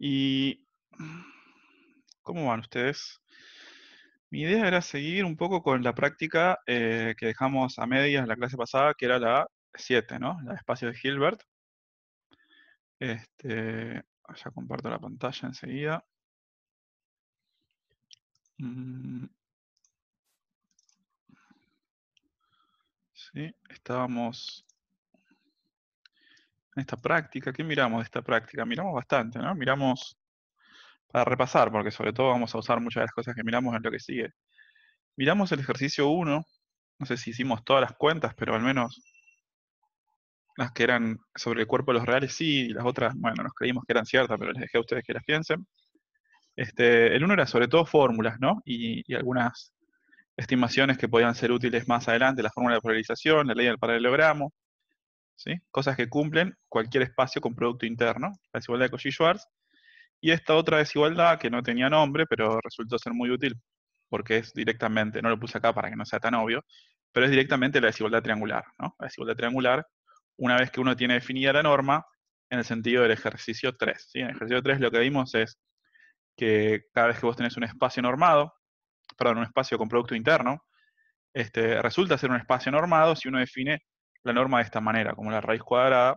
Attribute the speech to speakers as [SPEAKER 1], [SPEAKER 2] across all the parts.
[SPEAKER 1] Y... ¿Cómo van ustedes? Mi idea era seguir un poco con la práctica eh, que dejamos a medias la clase pasada, que era la 7, ¿no? La espacio de Hilbert. Este,
[SPEAKER 2] ya comparto la pantalla enseguida. Mm.
[SPEAKER 1] Sí, estábamos ¿En esta práctica. ¿Qué miramos de esta práctica? Miramos bastante, ¿no? Miramos para repasar, porque sobre todo vamos a usar muchas de las cosas que miramos en lo que sigue. Miramos el ejercicio 1, no sé si hicimos todas las cuentas, pero al menos las que eran sobre el cuerpo de los reales sí, y las otras, bueno, nos creímos que eran ciertas, pero les dejé a ustedes que las piensen. Este, el uno era sobre todo fórmulas, ¿no? Y, y, algunas estimaciones que podían ser útiles más adelante, la fórmula de polarización, la ley del paralelogramo, Cosas que cumplen cualquier espacio con Producto Interno, la desigualdad de Cauchy-Schwarz. Y esta otra desigualdad, que no tenía nombre, pero resultó ser muy útil, porque es directamente, no lo puse acá para que no sea tan obvio, pero es directamente la desigualdad triangular, La desigualdad triangular, una vez que uno tiene definida la norma, en el sentido del ejercicio 3. En el ejercicio 3 lo que vimos es que cada vez que vos tenés un espacio normado, perdón, un espacio con producto interno, este, resulta ser un espacio normado si uno define la norma de esta manera, como la raíz cuadrada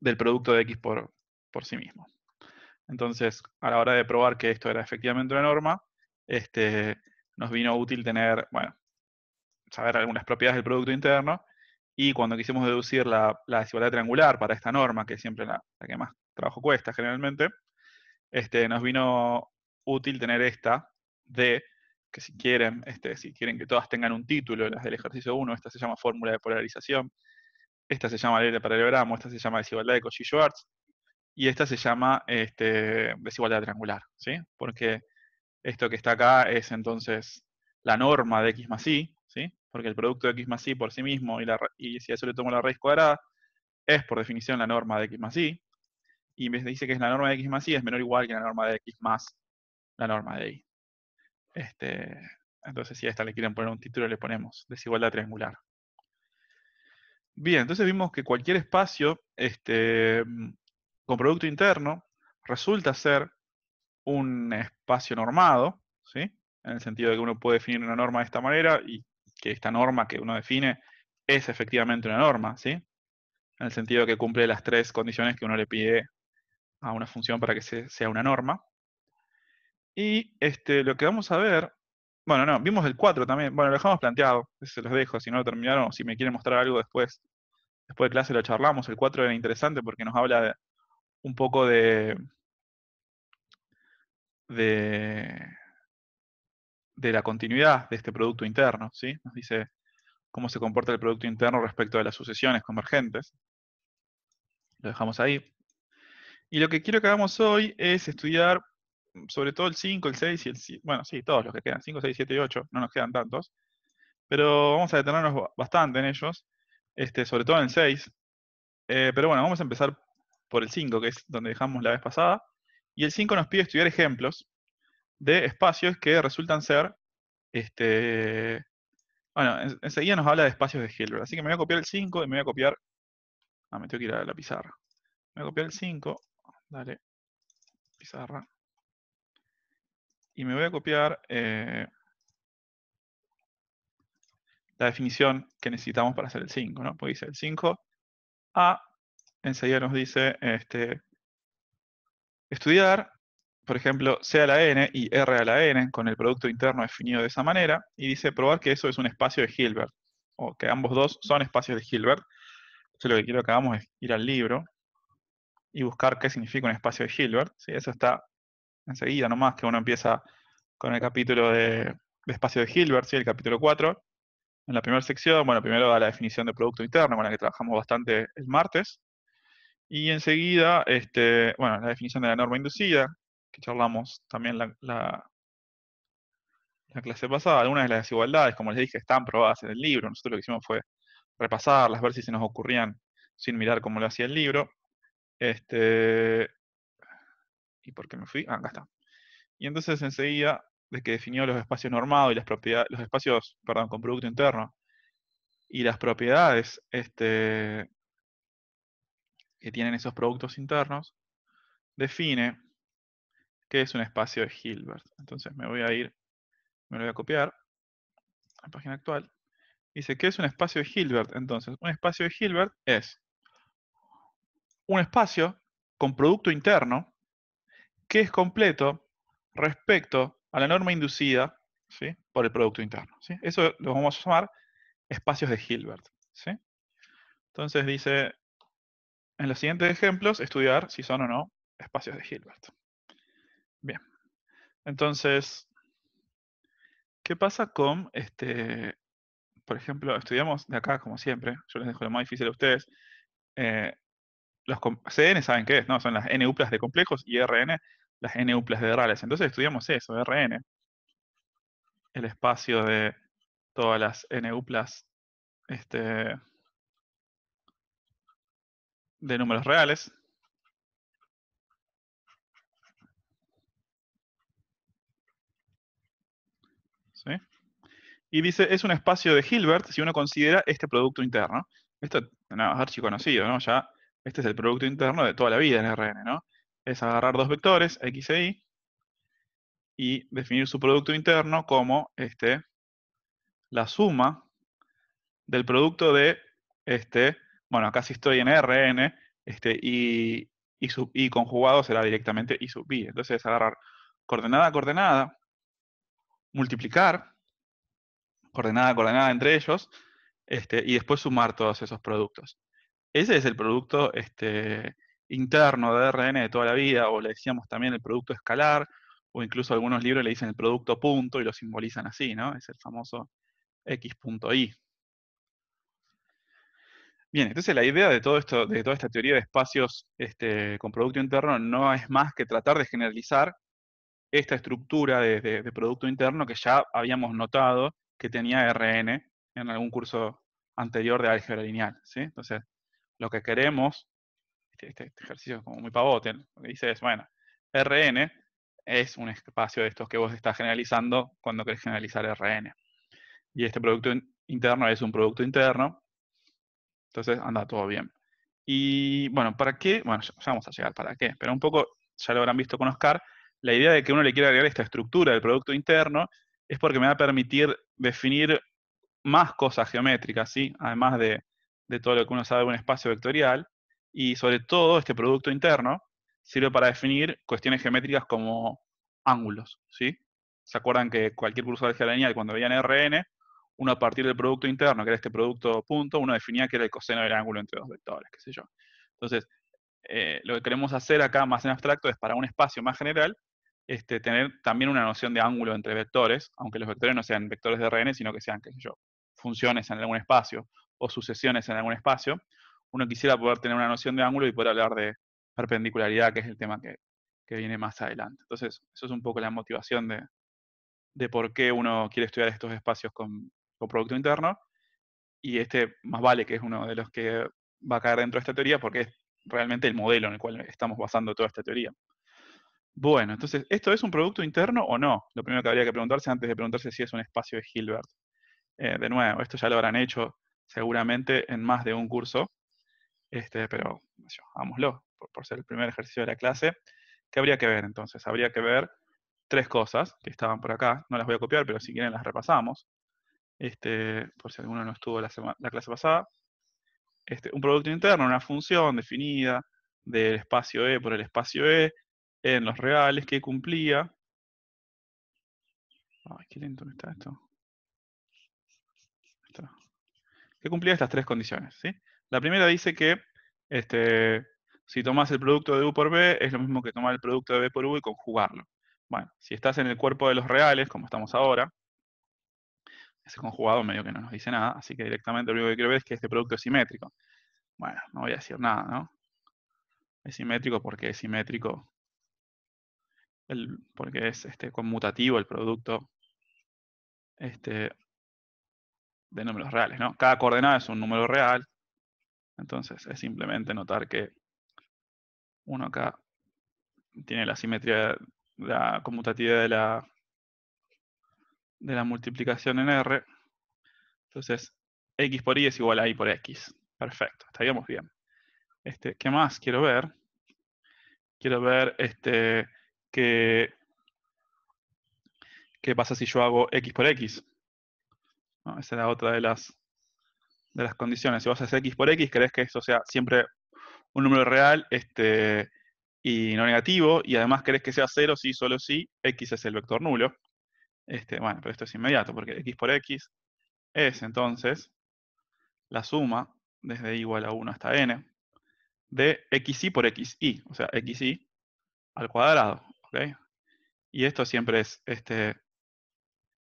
[SPEAKER 1] del producto de x por, por sí mismo. Entonces, a la hora de probar que esto era efectivamente una norma, este, nos vino útil tener, bueno, saber algunas propiedades del producto interno, y cuando quisimos deducir la, desigualdad triangular para esta norma, que es siempre la, que más trabajo cuesta generalmente, este, nos vino útil tener esta de que si quieren, este, si quieren que todas tengan un título, las del ejercicio 1, esta se llama fórmula de polarización, esta se llama ley de paralelogramo, esta se llama desigualdad de Cauchy-Schwarz, y esta se llama este, desigualdad triangular, ¿sí? Porque esto que está acá es entonces la norma de x más y, ¿sí? Porque el producto de x más y por sí mismo, y, la, si a eso le tomo la raíz cuadrada, es por definición la norma de x más y, y me dice que es la norma de x más y es menor o igual que la norma de x más la norma de y. Este, entonces, si a esta le quieren poner un título, le ponemos desigualdad triangular. Bien, entonces vimos que cualquier espacio este, mm, con producto interno resulta ser un espacio normado, ¿sí? en el sentido de que uno puede definir una norma de esta manera y que esta norma que uno define es efectivamente una norma, ¿sí? en el sentido de que cumple las tres condiciones que uno le pide a una función para que sea una norma. Y este, lo que vamos a ver, bueno, no, vimos el 4 también, bueno, lo dejamos planteado, se los dejo, si no lo terminaron, si me quieren mostrar algo después, después de clase lo charlamos, el 4 era interesante porque nos habla un poco de, de, de la continuidad de este producto interno, ¿sí? Nos dice cómo se comporta el producto interno respecto a las sucesiones convergentes. Lo dejamos ahí. Y lo que quiero que hagamos hoy es estudiar sobre todo el 5, el 6 y el 7, bueno, sí, todos los que quedan, 5, 6, 7 y 8, no nos quedan tantos, pero vamos a detenernos bastante en ellos, este, sobre todo en el 6, eh, pero bueno, vamos a empezar por el 5, que es donde dejamos la vez pasada, y el 5 nos pide estudiar ejemplos de espacios que resultan ser, este, bueno, enseguida nos habla de espacios de Hilbert, así que me voy a copiar el 5 y me voy a copiar, ah, me tengo que ir a la pizarra, me voy a copiar el 5, dale, pizarra, y me voy a copiar eh, la definición que necesitamos para hacer el 5, ¿no? Pues dice el 5A, enseguida nos dice este, estudiar, por ejemplo, C a la n y R a la n, con el producto interno definido de esa manera, y dice probar que eso es un espacio de Hilbert, o que ambos dos son espacios de Hilbert. Entonces lo que quiero que hagamos es ir al libro y buscar qué significa un espacio de Hilbert, ¿sí? Eso está enseguida nomás, que uno empieza con el capítulo de, espacio de Hilbert, el capítulo 4. En la primera sección, bueno, primero da la definición de producto interno, con la que trabajamos bastante el martes. Y enseguida, este, bueno, la definición de la norma inducida, que charlamos también la, la, clase pasada. Algunas de las desigualdades, como les dije, están probadas en el libro. Nosotros lo que hicimos fue repasarlas, ver si se nos ocurrían sin mirar cómo lo hacía el libro. Este, ¿Y por qué me fui? Ah, acá está. Y entonces enseguida, de que definió los espacios normados y las propiedades, los espacios, perdón, con producto interno y las propiedades este, que tienen esos productos internos, define qué es un espacio de Hilbert. Entonces me voy a ir, me lo voy a copiar, a la página actual. Dice, ¿qué es un espacio de Hilbert? Entonces, un espacio de Hilbert es un espacio con producto interno que es completo respecto a la norma inducida por el Producto Interno. Eso lo vamos a llamar espacios de Hilbert. Entonces dice, en los siguientes ejemplos, estudiar si son o no espacios de Hilbert. Bien, entonces, ¿qué pasa con, este, por ejemplo, estudiamos de acá, como siempre, yo les dejo lo más difícil a ustedes, eh, los CN saben qué es, ¿no? Son las N uplas de complejos y RN las N uplas de reales. Entonces estudiamos eso, RN. El espacio de todas las N uplas este,
[SPEAKER 2] de números reales.
[SPEAKER 1] Y dice, es un espacio de Hilbert si uno considera este producto interno. Esto, no, es archiconocido, ¿no? Ya este es el producto interno de toda la vida en RN, ¿no? Es agarrar dos vectores, X e Y, y definir su producto interno como este, la suma del producto de, este, bueno, acá si estoy en RN, este, y, y sub i conjugado será directamente y sub i. Entonces es agarrar coordenada a coordenada, multiplicar coordenada a coordenada entre ellos, este, y después sumar todos esos productos ese es el producto este, interno de RN de toda la vida, o le decíamos también el producto escalar, o incluso algunos libros le dicen el producto punto y lo simbolizan así, ¿no? Es el famoso X.I. Bien, entonces la idea de, todo esto, de toda esta teoría de espacios este, con producto interno no es más que tratar de generalizar esta estructura de, de producto interno que ya habíamos notado que tenía RN en algún curso anterior de álgebra lineal. ¿sí? Entonces, lo que queremos, este, este, este, ejercicio es como muy pavote, lo que dice es, bueno, RN es un espacio de estos que vos estás generalizando cuando querés generalizar RN. Y este producto interno es un producto interno, entonces anda todo bien. Y bueno, ¿para qué? Bueno, vamos a llegar para qué, pero un poco ya lo habrán visto con Oscar, la idea de que uno le quiera agregar esta estructura del producto interno es porque me va a permitir definir más cosas geométricas, ¿sí? Además de de todo lo que uno sabe de un espacio vectorial, y sobre todo este producto interno sirve para definir cuestiones geométricas como ángulos, ¿sí? ¿Se acuerdan que cualquier curso de algebra lineal, cuando veían RN, uno a partir del producto interno, que era este producto punto, uno definía que era el coseno del ángulo entre dos vectores, qué sé yo. Entonces, eh, lo que queremos hacer acá, más en abstracto, es para un espacio más general, este, tener también una noción de ángulo entre vectores, aunque los vectores no sean vectores de Rn, sino que sean, qué sé yo, funciones en algún espacio, o sucesiones en algún espacio, uno quisiera poder tener una noción de ángulo y poder hablar de perpendicularidad, que es el tema que, viene más adelante. Entonces, eso es un poco la motivación de, por qué uno quiere estudiar estos espacios con, Producto Interno. Y este, más vale que es uno de los que va a caer dentro de esta teoría, porque es realmente el modelo en el cual estamos basando toda esta teoría. Bueno, entonces, ¿esto es un producto interno o no? Lo primero que habría que preguntarse antes de preguntarse si es un espacio de Hilbert. Eh, de nuevo, esto ya lo habrán hecho seguramente en más de un curso, este, pero vámoslo, por, ser el primer ejercicio de la clase. ¿Qué habría que ver entonces? Habría que ver tres cosas que estaban por acá, no las voy a copiar, pero si quieren las repasamos, este, por si alguno no estuvo la, la clase pasada. Este, un producto interno, una función definida del espacio E por el espacio E en los reales que cumplía. Ay, qué lento está esto. que cumplía estas tres condiciones. ¿sí? La primera dice que este, si tomas el producto de U por B, es lo mismo que tomar el producto de B por U y conjugarlo. Bueno, si estás en el cuerpo de los reales, como estamos ahora, ese conjugado medio que no nos dice nada, así que directamente lo único que quiero ver es que este producto es simétrico. Bueno, no voy a decir nada, ¿no? Es simétrico porque es simétrico, porque es este, conmutativo el producto este, de números reales, ¿no? Cada coordenada es un número real, entonces es simplemente notar que uno acá tiene la simetría, la conmutatividad de la, de la multiplicación en R. Entonces, x por y es igual a y por x. Perfecto, estaríamos bien. Este, ¿Qué más quiero ver? Quiero ver este, que, qué pasa si yo hago x por x. Esa Esa era otra de las, de las condiciones. Si vas a hacer x por x, querés que eso sea siempre un número real este, y no negativo, y además querés que sea 0 si, solo si, x es el vector nulo. Este, bueno, pero esto es inmediato, porque x por x es entonces la suma, desde igual a 1 hasta n, de xi por xi, o sea, xi al cuadrado. Y esto siempre es este,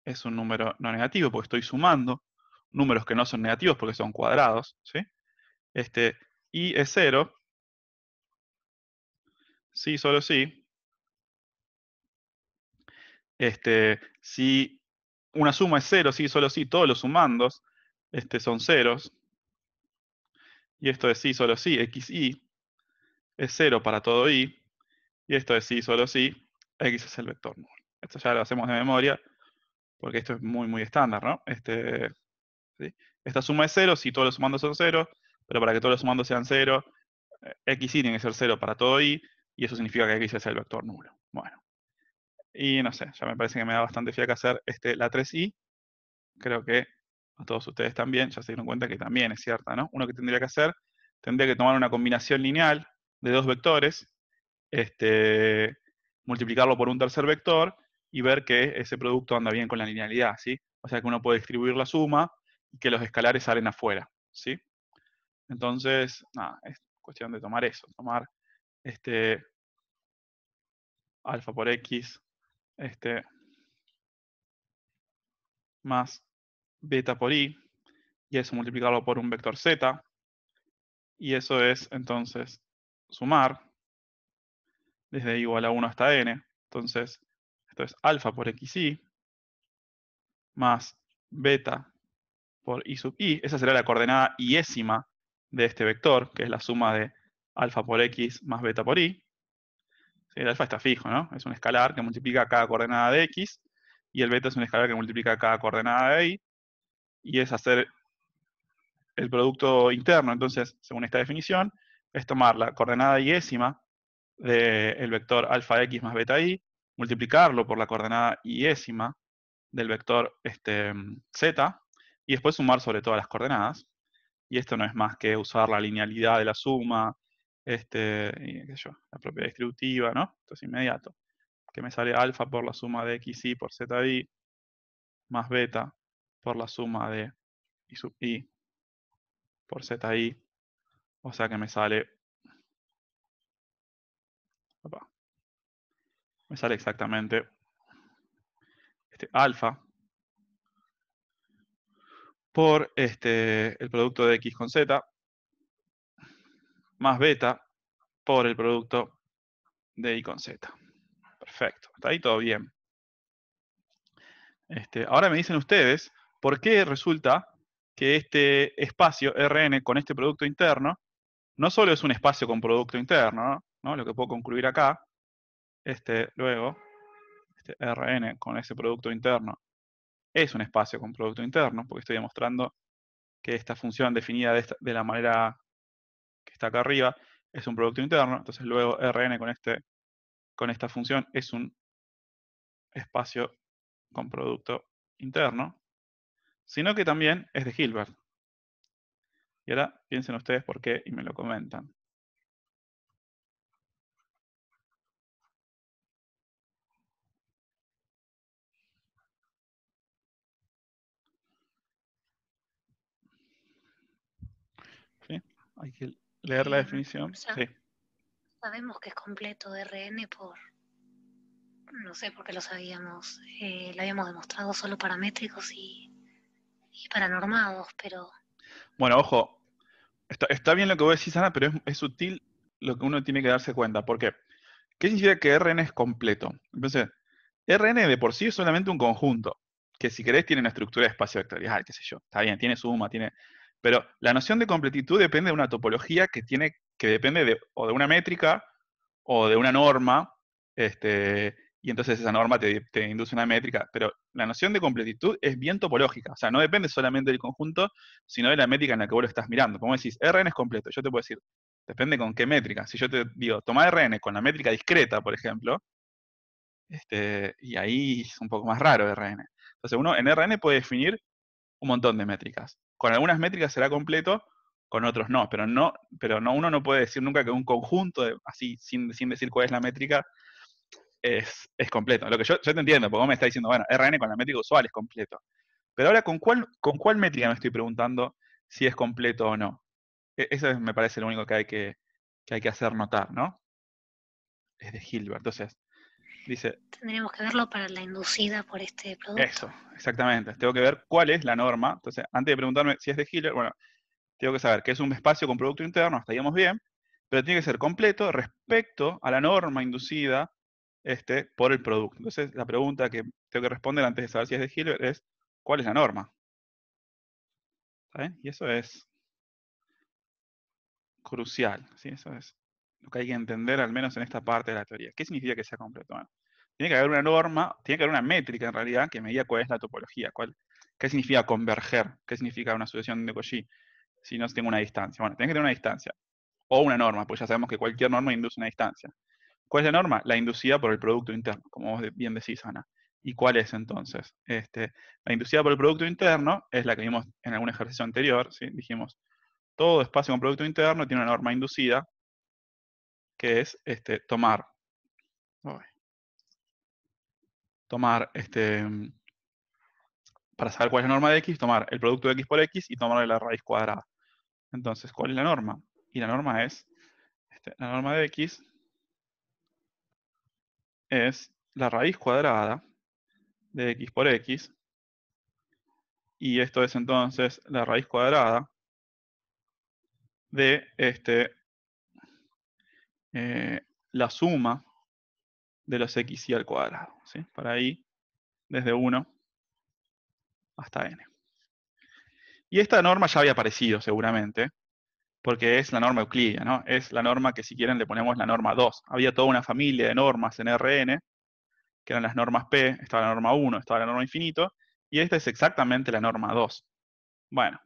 [SPEAKER 1] es un número no negativo porque estoy sumando números que no son negativos porque son cuadrados, ¿sí? Este, y es cero. sí, solo sí. Este, si una suma es cero, sí, solo sí, todos los sumandos este, son ceros. Y esto es sí, solo sí, xi es cero para todo i. Y esto es sí, solo si x es el vector nulo. Esto ya lo hacemos de memoria, porque esto es muy, muy estándar, ¿no? Este, Esta suma es cero si todos los sumandos son cero, pero para que todos los sumandos sean cero, eh, x tiene que ser cero para todo y, y eso significa que x es el vector nulo. Bueno, y no sé, ya me parece que me da bastante que hacer este, la 3i, creo que a todos ustedes también ya se dieron cuenta que también es cierta, ¿no? Uno que tendría que hacer, tendría que tomar una combinación lineal de dos vectores, este, multiplicarlo por un tercer vector, y ver que ese producto anda bien con la linealidad, ¿sí? O sea que uno puede distribuir la suma y que los escalares salen afuera, ¿sí? Entonces, nada, es cuestión de tomar eso, tomar este alfa por x este, más beta por y, y eso multiplicarlo por un vector z, y eso es entonces sumar desde igual a 1 hasta n, entonces entonces, alfa por xy más beta por i sub i, esa será la coordenada iésima de este vector, que es la suma de alfa por x más beta por y. El alfa está fijo, ¿no? Es un escalar que multiplica cada coordenada de x, y el beta es un escalar que multiplica cada coordenada de y, y es hacer el producto interno. Entonces, según esta definición, es tomar la coordenada iésima del vector alfa x más beta y, multiplicarlo por la coordenada yésima del vector este, z, y después sumar sobre todas las coordenadas. Y esto no es más que usar la linealidad de la suma, este, la propiedad distributiva, ¿no? Esto es inmediato. Que me sale alfa por la suma de xi por zi, más beta por la suma de y sub i por zi. O sea que me sale me sale exactamente este alfa por este, el producto de x con z más beta por el producto de y con z. Perfecto, está ahí todo bien. Este, ahora me dicen ustedes por qué resulta que este espacio Rn con este producto interno no solo es un espacio con producto interno, ¿no? Lo que puedo concluir acá este luego, este Rn con ese producto interno, es un espacio con producto interno, porque estoy demostrando que esta función definida de, la manera que está acá arriba es un producto interno, entonces luego Rn con, este, con esta función es un espacio con producto
[SPEAKER 2] interno, sino que también es de Hilbert. Y ahora piensen ustedes por qué y me lo comentan.
[SPEAKER 1] hay que leer la definición.
[SPEAKER 3] Sabemos que es completo RN por, no sé por qué lo sabíamos, eh, lo habíamos demostrado solo paramétricos y, y paranormados, pero...
[SPEAKER 1] Bueno, ojo, está, bien lo que vos decís, Ana, pero es, es sutil lo que uno tiene que darse cuenta. ¿Por qué? ¿Qué significa que RN es completo? Entonces, RN de por sí es solamente un conjunto, que si querés tiene una estructura de espacio vectorial, qué sé yo, está bien, tiene suma, tiene pero la noción de completitud depende de una topología que tiene, que depende de, o de una métrica o de una norma, este, y entonces esa norma te, induce una métrica. Pero la noción de completitud es bien topológica, o sea, no depende solamente del conjunto, sino de la métrica en la que vos lo estás mirando. Como decís, RN es completo, yo te puedo decir, depende con qué métrica. Si yo te digo, toma RN con la métrica discreta, por ejemplo, este, y ahí es un poco más raro RN. Entonces uno en RN puede definir un montón de métricas con algunas métricas será completo, con otros no, pero no, pero no, uno no puede decir nunca que un conjunto, así, sin, decir cuál es la métrica, es, completo. Lo que yo, te entiendo, porque vos me estás diciendo, bueno, RN con la métrica usual es completo. Pero ahora, ¿con cuál, con cuál métrica me estoy preguntando si es completo o no? E, eso me parece lo único que hay que, que hay que hacer notar, ¿no? Es de Hilbert. Entonces, Dice.
[SPEAKER 3] Tendremos que verlo para la inducida por este producto. Eso,
[SPEAKER 1] exactamente. Tengo que ver cuál es la norma. Entonces, antes de preguntarme si es de Hiller, bueno, tengo que saber que es un espacio con producto interno, estaríamos bien, pero tiene que ser completo respecto a la norma inducida este, por el producto. Entonces, la pregunta que tengo que responder antes de saber si es de Hilbert es, ¿cuál es la norma? ¿Está Y eso es crucial, ¿sí? Eso es lo que hay que entender, al menos en esta parte de la teoría. ¿Qué significa que sea completo? tiene que haber una norma, tiene que haber una métrica en realidad que me diga cuál es la topología, cuál, qué significa converger, qué significa una sucesión de Cauchy, si no tengo una distancia. Bueno, tiene que tener una distancia, o una norma, pues ya sabemos que cualquier norma induce una distancia. ¿Cuál es la norma? La inducida por el producto interno, como vos bien decís, Ana. ¿Y cuál es entonces? Este, la inducida por el producto interno es la que vimos en algún ejercicio anterior, dijimos, todo espacio con producto interno tiene una norma inducida, que es este, tomar, tomar, este, mm, para saber cuál es la norma de x, tomar el producto de x por x y tomarle la raíz cuadrada. Entonces, ¿cuál es la norma? Y la norma es, este, la norma de x es la raíz cuadrada de x por x, y esto es entonces la raíz cuadrada de este eh, la suma de los x y al cuadrado, ¿sí? para ahí desde 1 hasta n. Y esta norma ya había aparecido seguramente, porque es la norma euclidea, ¿no? Es la norma que si quieren le ponemos la norma 2. Había toda una familia de normas en Rn, que eran las normas P, estaba la norma 1, estaba la norma infinito, y esta es exactamente la norma 2. Bueno,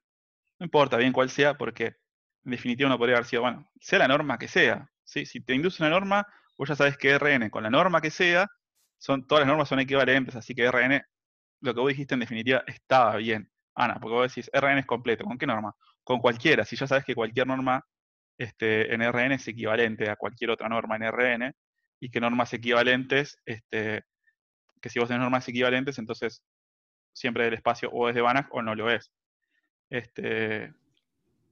[SPEAKER 1] no importa bien cuál sea, porque en definitiva no podría haber sido, bueno, sea la norma que sea, si te induce una norma, vos ya sabes que RN, con la norma que sea, son, todas las normas son equivalentes, así que RN, lo que vos dijiste en definitiva, estaba bien. Ana, porque vos decís, RN es completo, ¿con qué norma? Con cualquiera, si ya sabes que cualquier norma este, en RN es equivalente a cualquier otra norma en RN, y que normas equivalentes, este, que si vos tenés normas equivalentes, entonces siempre el espacio o es de Banach o no lo es. Este,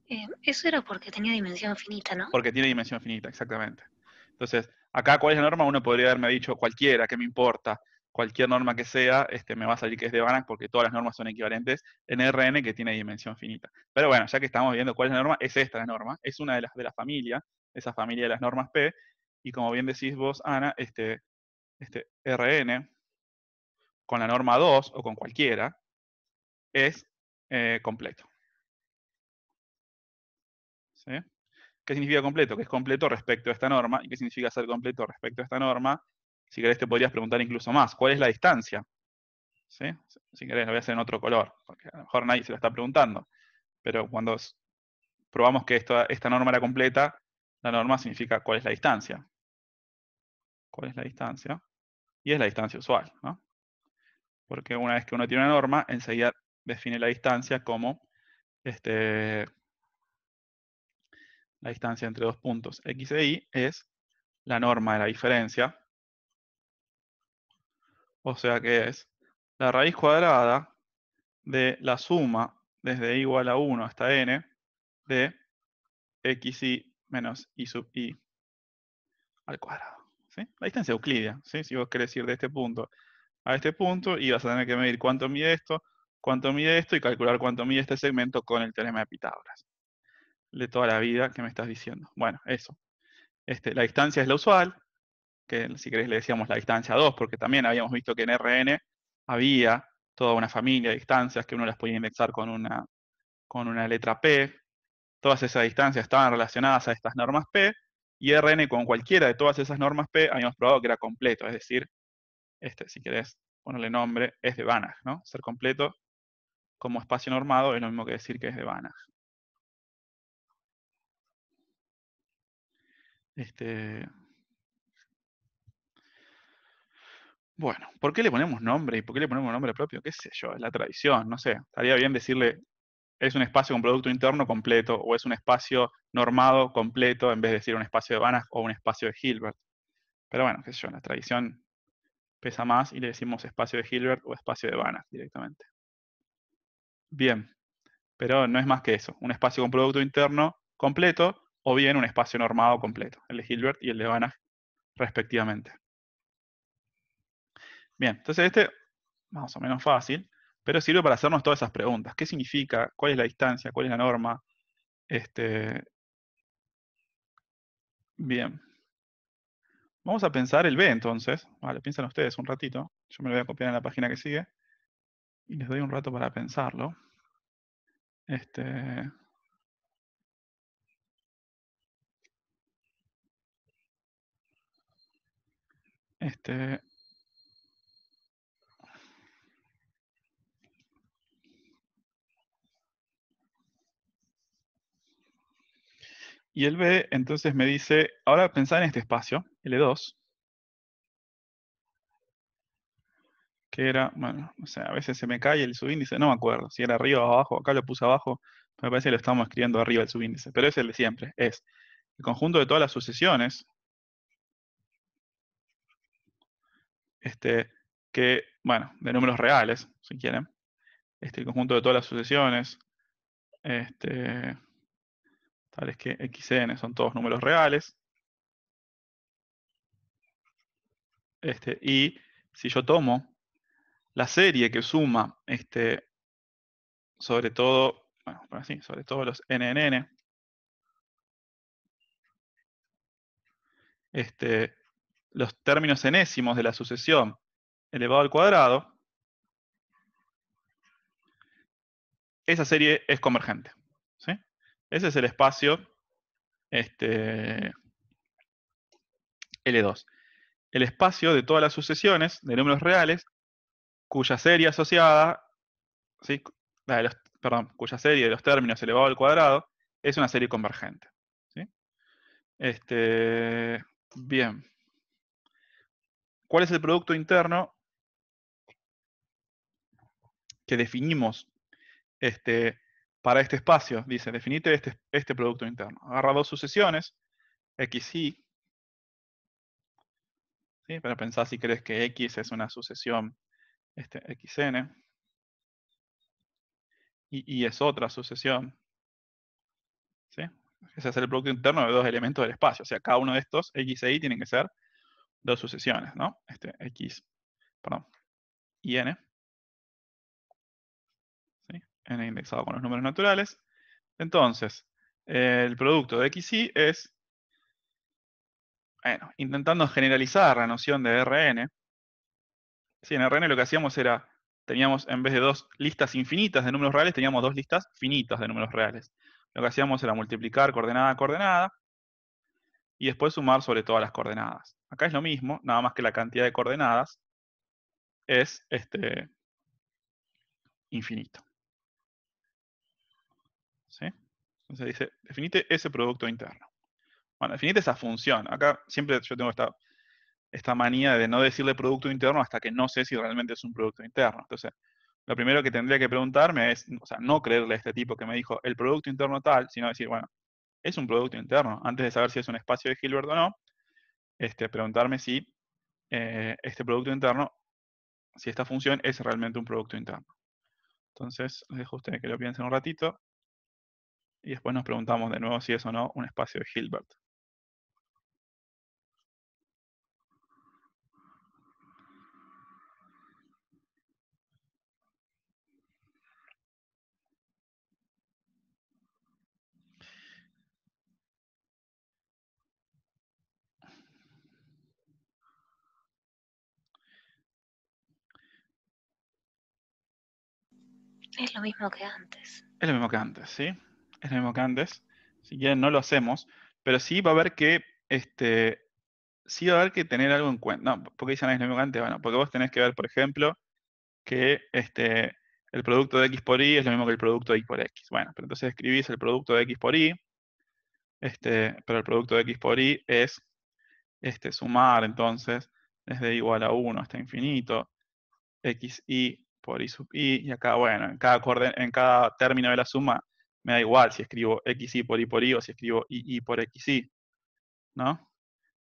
[SPEAKER 1] eh,
[SPEAKER 3] eso era porque tenía dimensión finita, ¿no?
[SPEAKER 1] Porque tiene dimensión finita, exactamente. Entonces, acá, ¿cuál es la norma? Uno podría haberme dicho cualquiera, que me importa? Cualquier norma que sea, este, me va a salir que es de Banach porque todas las normas son equivalentes en RN que tiene dimensión finita. Pero bueno, ya que estamos viendo cuál es la norma, es esta la norma. Es una de las de la familia, esa familia de las normas P. Y como bien decís vos, Ana, este, este RN con la norma 2 o con cualquiera es eh, completo. ¿eh? ¿Qué significa completo? Que es completo respecto a esta norma. ¿Y qué significa ser completo respecto a esta norma? Si querés te podrías preguntar incluso más, ¿cuál es la distancia? Si querés lo voy a hacer en otro color, porque a lo mejor nadie se lo está preguntando. Pero cuando probamos que esta norma era completa, la norma significa cuál es la distancia. ¿Cuál es la distancia? Y es la distancia usual, Porque una vez que uno tiene una norma, enseguida define la distancia como este, la distancia entre dos puntos x e y es la norma de la diferencia, o sea que es la raíz cuadrada de la suma desde i igual a 1 hasta n de xi menos Y sub i al cuadrado. La distancia euclidea, si vos querés ir de este punto a este punto y vas a tener que medir cuánto mide esto, cuánto mide esto y calcular cuánto mide este segmento con el teorema de Pitágoras de toda la vida que me estás diciendo. Bueno, eso. Este, la distancia es la usual, que si querés le decíamos la distancia 2, porque también habíamos visto que en RN había toda una familia de distancias que uno las podía indexar con una, con una letra P. Todas esas distancias estaban relacionadas a estas normas P, y RN con cualquiera de todas esas normas P habíamos probado que era completo, es decir, este, si querés ponerle nombre, es de Banach, ¿no? Ser completo como espacio normado es lo mismo que decir que es de Banach. Este... Bueno, ¿por qué le ponemos nombre y por qué le ponemos nombre propio? ¿Qué sé yo? Es la tradición, no sé. Estaría bien decirle, es un espacio con producto interno completo o es un espacio normado completo en vez de decir un espacio de Banach o un espacio de Hilbert. Pero bueno, qué sé yo, la tradición pesa más y le decimos espacio de Hilbert o espacio de Banach directamente. Bien, pero no es más que eso. Un espacio con producto interno completo o bien un espacio normado completo, el de Hilbert y el de Banach respectivamente. Bien, entonces este, más o menos fácil, pero sirve para hacernos todas esas preguntas. ¿Qué significa? ¿Cuál es la distancia? ¿Cuál es la norma? Este... Bien. Vamos a pensar el B entonces. Vale, piensan ustedes un ratito. Yo me lo voy a copiar en la página que sigue. Y les doy un rato para pensarlo. Este... Este, y el B entonces me dice, ahora pensá en este espacio, L2, que era, bueno, o sea, a veces se me cae el subíndice, no me acuerdo, si era arriba o abajo, acá lo puse abajo, me parece que lo estamos escribiendo arriba el subíndice, pero es el de siempre, es el conjunto de todas las sucesiones este, que, bueno, de números reales, si quieren, este, el conjunto de todas las sucesiones, este, tales que xn son todos números reales, este, y si yo tomo la serie que suma, este, sobre todo, bueno, así, sobre todo los nnn, este, los términos enésimos de la sucesión elevado al cuadrado, esa serie es convergente. Ese es el espacio este, L2. El espacio de todas las sucesiones de números reales cuya serie asociada, perdón, cuya serie de los términos elevado al cuadrado es una serie convergente. Este, bien. ¿Cuál es el producto interno que definimos este, para este espacio? Dice, definite este, este, producto interno. Agarra dos sucesiones, x, y. Para pensar si crees que x es una sucesión este, xn. Y y es otra sucesión. ¿sí? Ese es el producto interno de dos elementos del espacio. O sea, cada uno de estos, x e y, tienen que ser dos sucesiones, ¿no? Este X, perdón, y N. N indexado con los números naturales. Entonces, el producto de x y es, bueno, intentando generalizar la noción de Rn. en Rn lo que hacíamos era, teníamos en vez de dos listas infinitas de números reales, teníamos dos listas finitas de números reales. Lo que hacíamos era multiplicar coordenada a coordenada, y después sumar sobre todas las coordenadas. Acá es lo mismo, nada más que la cantidad de coordenadas es este, infinito. ¿Sí? Entonces dice, definite ese producto interno. Bueno, definite esa función. Acá siempre yo tengo esta, esta manía de no decirle producto interno hasta que no sé si realmente es un producto interno. Entonces, lo primero que tendría que preguntarme es, o sea, no creerle a este tipo que me dijo el producto interno tal, sino decir, bueno, es un producto interno. Antes de saber si es un espacio de Hilbert o no, este, preguntarme si eh, este producto interno, si esta función es realmente un producto interno. Entonces, les dejo a ustedes que lo piensen un ratito y después nos preguntamos
[SPEAKER 2] de nuevo si es o no un espacio de Hilbert.
[SPEAKER 3] Es lo mismo que antes.
[SPEAKER 1] Es lo mismo que antes, ¿sí? Es lo mismo que antes. Si quieren, no lo hacemos. Pero sí va a haber que, este, sí va a haber que tener algo en cuenta. No, porque dicen ah, es lo mismo que antes. Bueno, porque vos tenés que ver, por ejemplo, que este, el producto de X por Y es lo mismo que el producto de Y por X. Bueno, pero entonces escribís el producto de X por Y, este, pero el producto de X por Y es este, sumar, entonces, desde igual a 1 hasta infinito, X, Y por y acá, bueno, en cada, en cada término de la suma me da igual si escribo xi por i por i o si escribo i por xi, ¿no?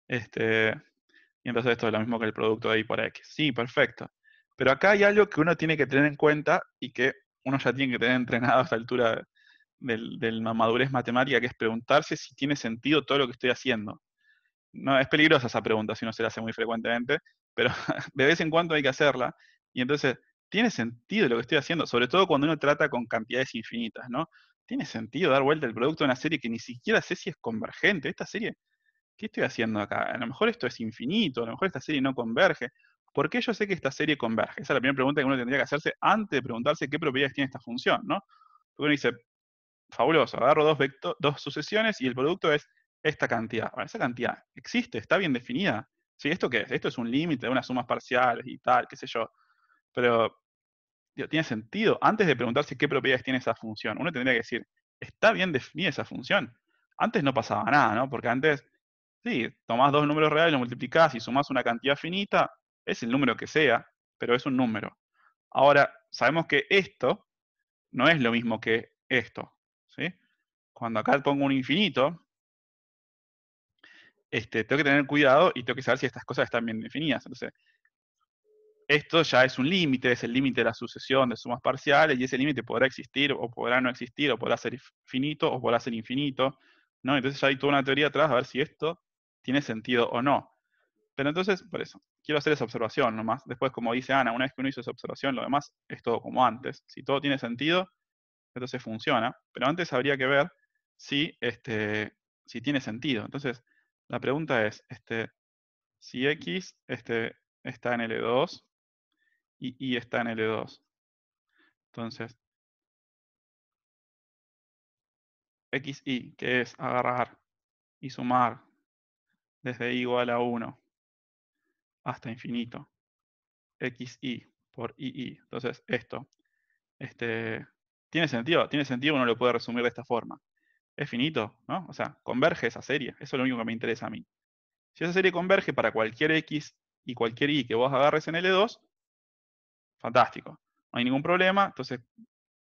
[SPEAKER 1] Este, y entonces esto es lo mismo que el producto de i por x. Sí, perfecto. Pero acá hay algo que uno tiene que tener en cuenta y que uno ya tiene que tener entrenado a esta altura del la madurez matemática, que es preguntarse si tiene sentido todo lo que estoy haciendo. No, es peligrosa esa pregunta si uno se la hace muy frecuentemente, pero de vez en cuando hay que hacerla. Y entonces, tiene sentido lo que estoy haciendo, sobre todo cuando uno trata con cantidades infinitas, ¿no? Tiene sentido dar vuelta el producto de una serie que ni siquiera sé si es convergente. Esta serie, ¿qué estoy haciendo acá? A lo mejor esto es infinito, a lo mejor esta serie no converge. ¿Por qué yo sé que esta serie converge? Esa es la primera pregunta que uno tendría que hacerse antes de preguntarse qué propiedades tiene esta función, ¿no? uno dice, fabuloso, agarro dos, vector, dos sucesiones y el producto es esta cantidad. Bueno, esa cantidad existe, está bien definida. ¿Sí? ¿Esto qué es? Esto es un límite de unas sumas parciales y tal, qué sé yo pero tiene sentido. Antes de preguntarse qué propiedades tiene esa función, uno tendría que decir, ¿está bien definida esa función? Antes no pasaba nada, ¿no? Porque antes, sí, tomás dos números reales, los multiplicás y sumás una cantidad finita, es el número que sea, pero es un número. Ahora, sabemos que esto no es lo mismo que esto, ¿sí? Cuando acá pongo un infinito, este, tengo que tener cuidado y tengo que saber si estas cosas están bien definidas. Entonces, esto ya es un límite, es el límite de la sucesión de sumas parciales, y ese límite podrá existir o podrá no existir, o podrá ser finito o podrá ser infinito, ¿no? Entonces ya hay toda una teoría atrás a ver si esto tiene sentido o no. Pero entonces, por eso, quiero hacer esa observación nomás. Después, como dice Ana, una vez que uno hizo esa observación, lo demás es todo como antes. Si todo tiene sentido, entonces funciona. Pero antes habría que ver si, este, si tiene sentido. Entonces, la pregunta es, este, si x este, está en L2, y Y está en L2. E
[SPEAKER 2] Entonces, XI,
[SPEAKER 1] que es agarrar y sumar desde I igual a 1 hasta infinito. XI por II. Entonces, esto este, tiene sentido, tiene sentido, uno lo puede resumir de esta forma. Es finito, ¿no? O sea, converge esa serie, eso es lo único que me interesa a mí. Si esa serie converge para cualquier X y cualquier Y que vos agarres en L2, fantástico, no hay ningún problema, entonces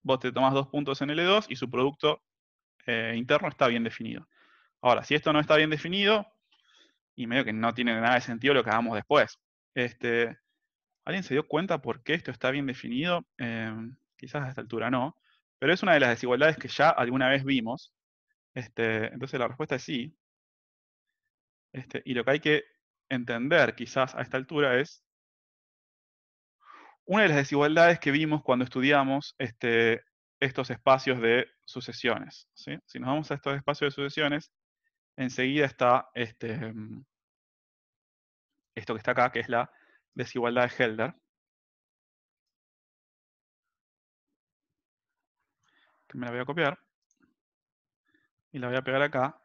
[SPEAKER 1] vos te tomás dos puntos en L2 e y su producto eh, interno está bien definido. Ahora, si esto no está bien definido, y medio que no tiene nada de sentido lo que hagamos después. Este, ¿Alguien se dio cuenta por qué esto está bien definido? Em, quizás a esta altura no, pero es una de las desigualdades que ya alguna vez vimos. Este, entonces la respuesta es sí. Este, y lo que hay que entender quizás a esta altura es una de las desigualdades que vimos cuando estudiamos este, estos espacios de sucesiones. Si nos vamos a estos espacios de sucesiones, enseguida está este, mm,
[SPEAKER 2] esto que está acá, que es la desigualdad de Helder. Que me la voy a copiar. Y la voy
[SPEAKER 1] a pegar acá.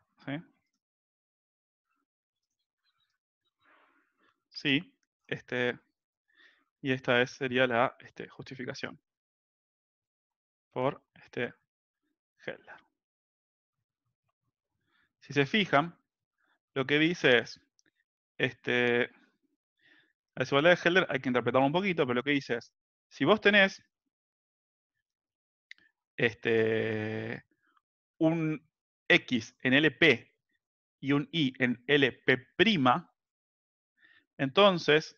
[SPEAKER 2] sí este, y esta es, sería la este, justificación por este Helder.
[SPEAKER 1] Si se fijan, lo que dice es, este, la desigualdad de Helder hay que interpretarlo un poquito, pero lo que dice es, si vos tenés este, un X en LP y un Y en LP', entonces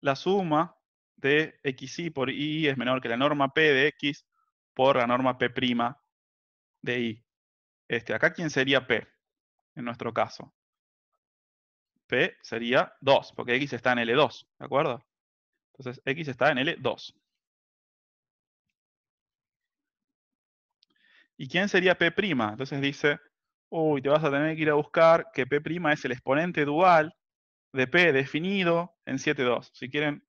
[SPEAKER 1] la suma de xi por i es menor que la norma p de x por la norma p' de i. Este, acá, ¿quién sería p en nuestro caso? p sería 2, porque x está en L2, ¿de acuerdo? Entonces, x está en L2. ¿Y quién sería p'? Entonces dice, uy, te vas a tener que ir a buscar que p' es el exponente dual de p definido en 7.2. Si quieren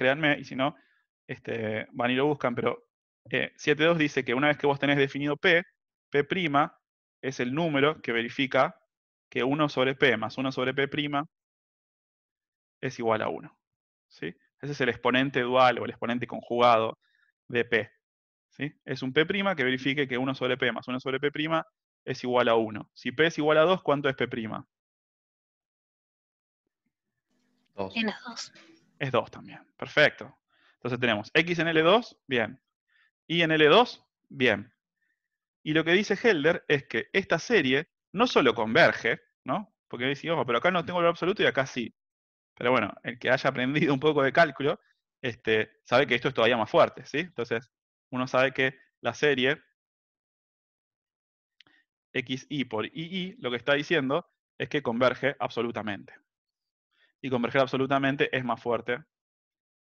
[SPEAKER 1] créanme, y si no, este, van y lo buscan, pero 7.2 eh, dice que una vez que vos tenés definido P, P' es el número que verifica que 1 sobre P más 1 sobre P' es igual a 1. Ese es el exponente dual o el exponente conjugado de P. Es un P' que verifique que 1 sobre P más 1 sobre P' es igual a 1. Si P es igual a 2, ¿cuánto es P'? 2 es 2 también. Perfecto. Entonces tenemos X en L2, bien. Y en L2, bien. Y lo que dice Helder es que esta serie no solo converge, ¿no? Porque dice, ojo, pero acá no tengo valor absoluto y acá sí. Pero bueno, el que haya aprendido un poco de cálculo, este, sabe que esto es todavía más fuerte, ¿sí? Entonces, uno sabe que la serie xi por ii, lo que está diciendo es que converge absolutamente. Y converger absolutamente es más fuerte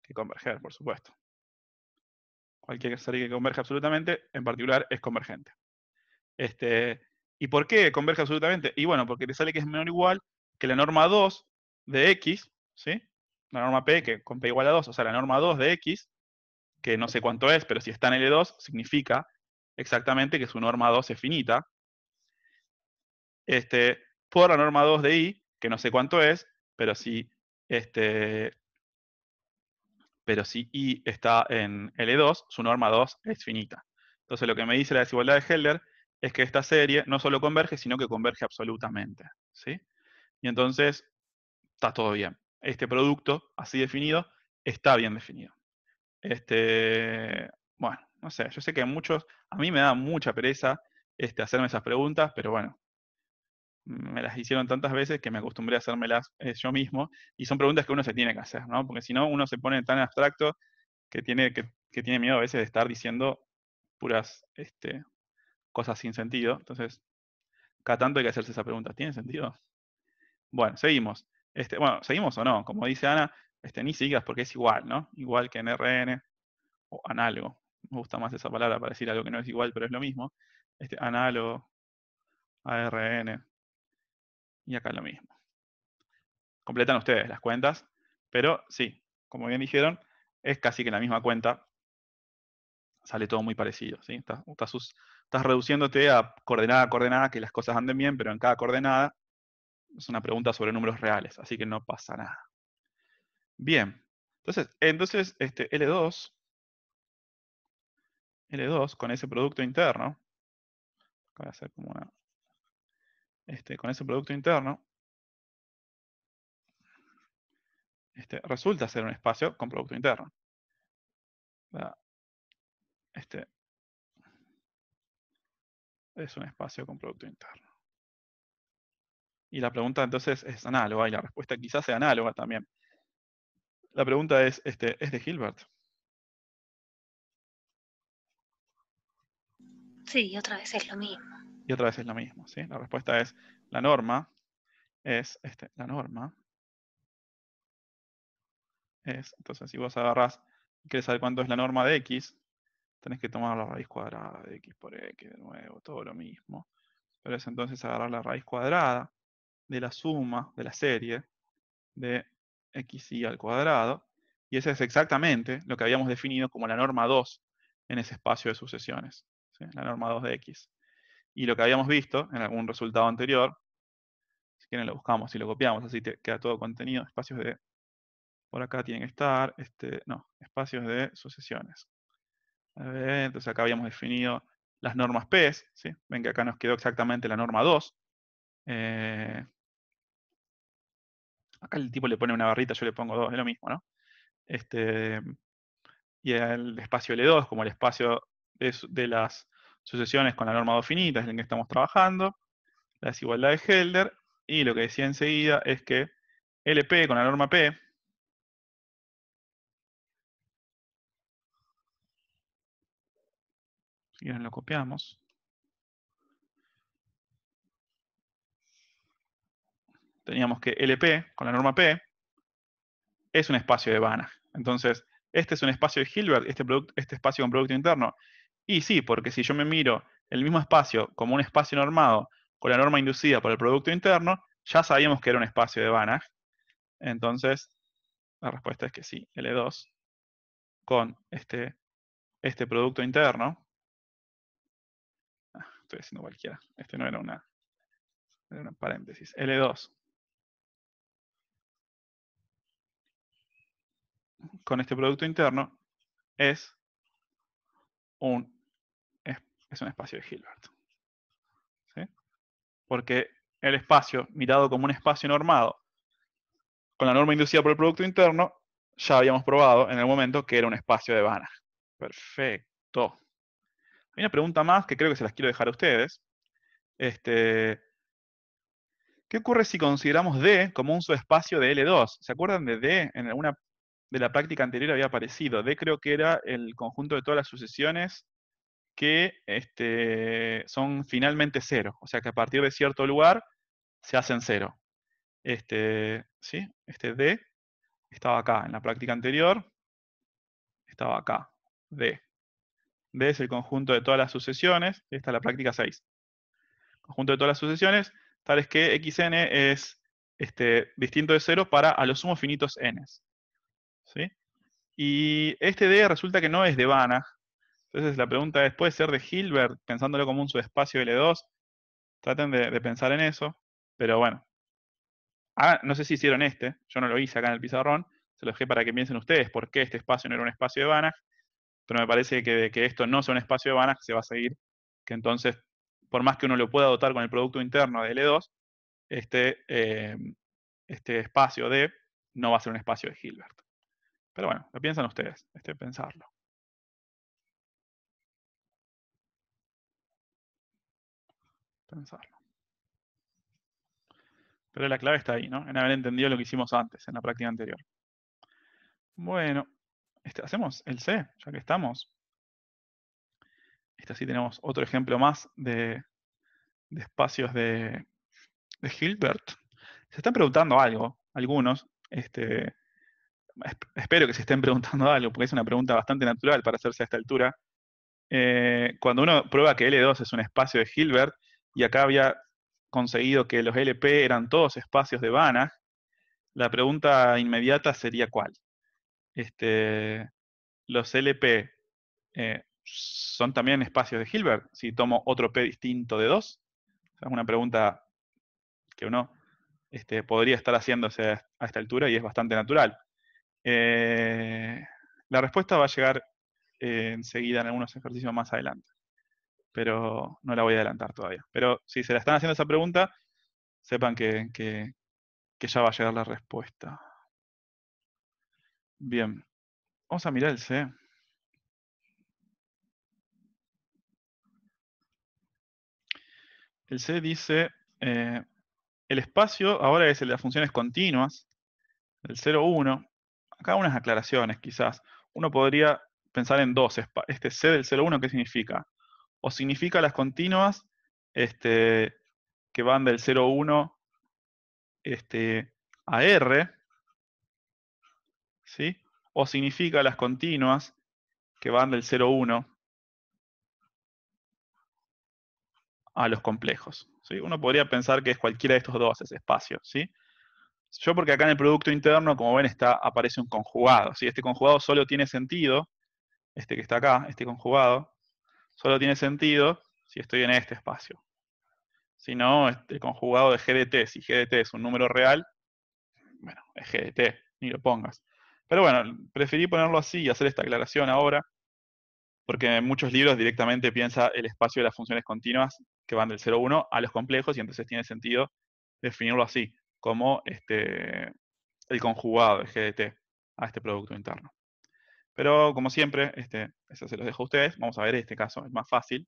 [SPEAKER 1] que converger, por supuesto. Cualquier serie que converge absolutamente, en particular, es convergente. Este, ¿Y por qué converge absolutamente? Y bueno, porque te sale que es menor o igual que la norma 2 de x, ¿sí? La norma p, que con p igual a 2, o sea, la norma 2 de x, que no sé cuánto es, pero si está en L2, significa exactamente que su norma 2 es finita, este, por la norma 2 de i, que no sé cuánto es, pero si este, pero i está en L2, su norma 2 es finita. Entonces lo que me dice la desigualdad de Heller, es que esta serie no solo converge, sino que converge absolutamente. ¿sí? Y entonces está todo bien. Este producto, así definido, está bien definido. Este, bueno, no sé, yo sé que muchos, a mí me da mucha pereza este, hacerme esas preguntas, pero bueno, me las hicieron tantas veces que me acostumbré a hacérmelas eh, yo mismo, y son preguntas que uno se tiene que hacer, ¿no? Porque si no, uno se pone tan abstracto que tiene, que, tiene miedo a veces de estar diciendo puras este, cosas sin sentido. Entonces, cada tanto hay que hacerse esa pregunta, ¿tiene sentido? Bueno, seguimos. Este, bueno, seguimos o no, como dice Ana, este, ni sigas porque es igual, ¿no? Igual que en RN o análogo. Me gusta más esa palabra para decir algo que no es igual, pero es lo mismo. Este, análogo, rn y acá lo mismo. Completan ustedes las cuentas, pero sí, como bien dijeron, es casi que la misma cuenta. Sale todo muy parecido, ¿sí? Estás, reduciéndote a coordenada a coordenada, que las cosas anden bien, pero en cada coordenada es una pregunta sobre números reales, así que no pasa nada. Bien, entonces, entonces este L2, L2 con ese producto interno, voy a hacer como una
[SPEAKER 2] este, con ese Producto Interno, este, resulta ser un espacio con Producto Interno. Este, es un espacio con Producto Interno.
[SPEAKER 1] Y la pregunta entonces es análoga, y la respuesta quizás sea análoga también.
[SPEAKER 2] La pregunta es, este, ¿es de Hilbert?
[SPEAKER 3] Sí, otra vez es lo mismo
[SPEAKER 1] y otra vez es lo mismo. ¿sí? La respuesta es la norma es este, la norma. Es, entonces, si vos agarras y querés saber cuánto es la norma de x, tenés que tomar la raíz cuadrada de x por x de nuevo, todo lo mismo. Pero es entonces agarrar la raíz cuadrada de la suma de la serie de x y al cuadrado. Y ese es exactamente lo que habíamos definido como la norma 2 en ese espacio de sucesiones. La norma 2 de x. Y lo que habíamos visto en algún resultado anterior, si quieren lo buscamos y lo copiamos, así queda todo contenido, espacios de, por acá tienen que estar, este, no, espacios de sucesiones. entonces acá habíamos definido las normas P, ven que acá nos quedó exactamente la norma 2. Eh, acá el tipo le pone una barrita, yo le pongo 2, es lo mismo, ¿no? Este, y el espacio L2, como el espacio de, de las sucesiones con la norma 2 finita, es en que estamos trabajando, la desigualdad de Helder, y lo que decía enseguida es que LP con la norma P,
[SPEAKER 2] si quieren lo copiamos,
[SPEAKER 1] teníamos que LP con la norma P es un espacio de Banach. Entonces, este es un espacio de Hilbert, este, este espacio con producto interno y sí, porque si yo me miro el mismo espacio como un espacio normado con la norma inducida por el Producto Interno, ya sabíamos que era un espacio de Banach. Entonces, la respuesta es que sí, L2 con este, este
[SPEAKER 2] Producto Interno. Ah, estoy haciendo cualquiera, este no era una, era una paréntesis. L2
[SPEAKER 1] con este Producto Interno es un es un espacio de Hilbert. Porque el espacio, mirado como un espacio normado, con la norma inducida por el Producto Interno, ya habíamos probado en el momento que era un espacio de Banach. Perfecto. Hay una pregunta más que creo que se las quiero dejar a ustedes. Este, ¿Qué ocurre si consideramos D como un subespacio de L2? ¿Se acuerdan de D? En alguna de la práctica anterior había aparecido. D creo que era el conjunto de todas las sucesiones que este, son finalmente cero, o sea que a partir de cierto lugar se hacen cero. Este, ¿sí? este D estaba acá en la práctica anterior, estaba acá, D. D es el conjunto de todas las sucesiones, esta es la práctica 6. Conjunto de todas las sucesiones, es que xn es este, distinto de cero para a los sumos finitos n. Y este D resulta que no es de Banach, entonces la pregunta es, ¿puede ser de Hilbert pensándolo como un subespacio L2? Traten de, pensar en eso, pero bueno. Ah, no sé si hicieron este, yo no lo hice acá en el pizarrón, se lo dejé para que piensen ustedes por qué este espacio no era un espacio de Banach, pero me parece que de que esto no sea un espacio de Banach se va a seguir, que entonces, por más que uno lo pueda dotar con el producto interno de L2, este, eh, este espacio D no va a ser un espacio de Hilbert. Pero bueno, lo piensan ustedes, este
[SPEAKER 2] pensarlo. pensarlo.
[SPEAKER 1] Pero la clave está ahí, ¿no? En haber entendido lo que hicimos antes, en la práctica anterior. Bueno, este, hacemos el C, ya que estamos. Este sí tenemos otro ejemplo más de, espacios de, Hilbert. Se están preguntando algo, algunos. Este, espero que se estén preguntando algo, porque es una pregunta bastante natural para hacerse a esta altura. Eh, cuando uno prueba que L2 es un espacio de Hilbert, y acá había conseguido que los LP eran todos espacios de Banach, la pregunta inmediata sería cuál. Este, los LP eh, son también espacios de Hilbert, si tomo otro P distinto de 2. es una pregunta que uno este, podría estar haciéndose a esta altura y es bastante natural. Eh, la respuesta va a llegar eh, enseguida en algunos ejercicios más adelante pero no la voy a adelantar todavía. Pero si se la están haciendo esa pregunta, sepan que, ya va a llegar la respuesta.
[SPEAKER 2] Bien, vamos a mirar el C.
[SPEAKER 1] El C dice, eh, el espacio ahora es el de las funciones continuas, el 0, 1. Acá unas aclaraciones quizás. Uno podría pensar en dos. Este C del 0, 1, ¿qué significa? o significa las continuas este, que van del 0,1 este, a R, ¿sí? o significa las continuas que van del 0,1 a los complejos. ¿sí? Uno podría pensar que es cualquiera de estos dos, ese espacio. ¿sí? Yo porque acá en el producto interno, como ven, está, aparece un conjugado. Este conjugado solo tiene sentido, este que está acá, este conjugado, solo tiene sentido si estoy en este espacio. Si no, este, el conjugado de GDT, si GDT es un número real, bueno, es GDT, ni lo pongas. Pero bueno, preferí ponerlo así y hacer esta aclaración ahora, porque en muchos libros directamente piensa el espacio de las funciones continuas que van del 0,1 a los complejos, y entonces tiene sentido definirlo así, como este, el conjugado de GDT a este producto interno. Pero como siempre, este, eso se los dejo a ustedes. Vamos a ver este caso, es más fácil.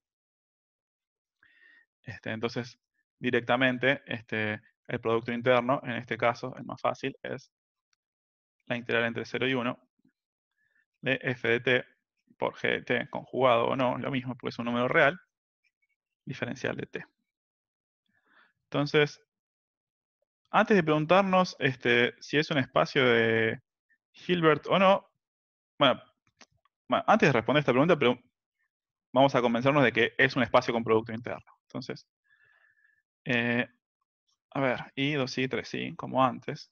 [SPEAKER 1] Este, entonces, directamente, este, el producto interno, en este caso, el más fácil, es la integral entre 0 y 1 de f de t por g de t, conjugado o no, lo mismo, porque es un número real, diferencial de t. Entonces, antes de preguntarnos este, si es un espacio de Hilbert o no, bueno, antes de responder esta pregunta, pero vamos a convencernos de que es un espacio con producto interno. Entonces, eh, a ver, i, 2 i 3 i como antes.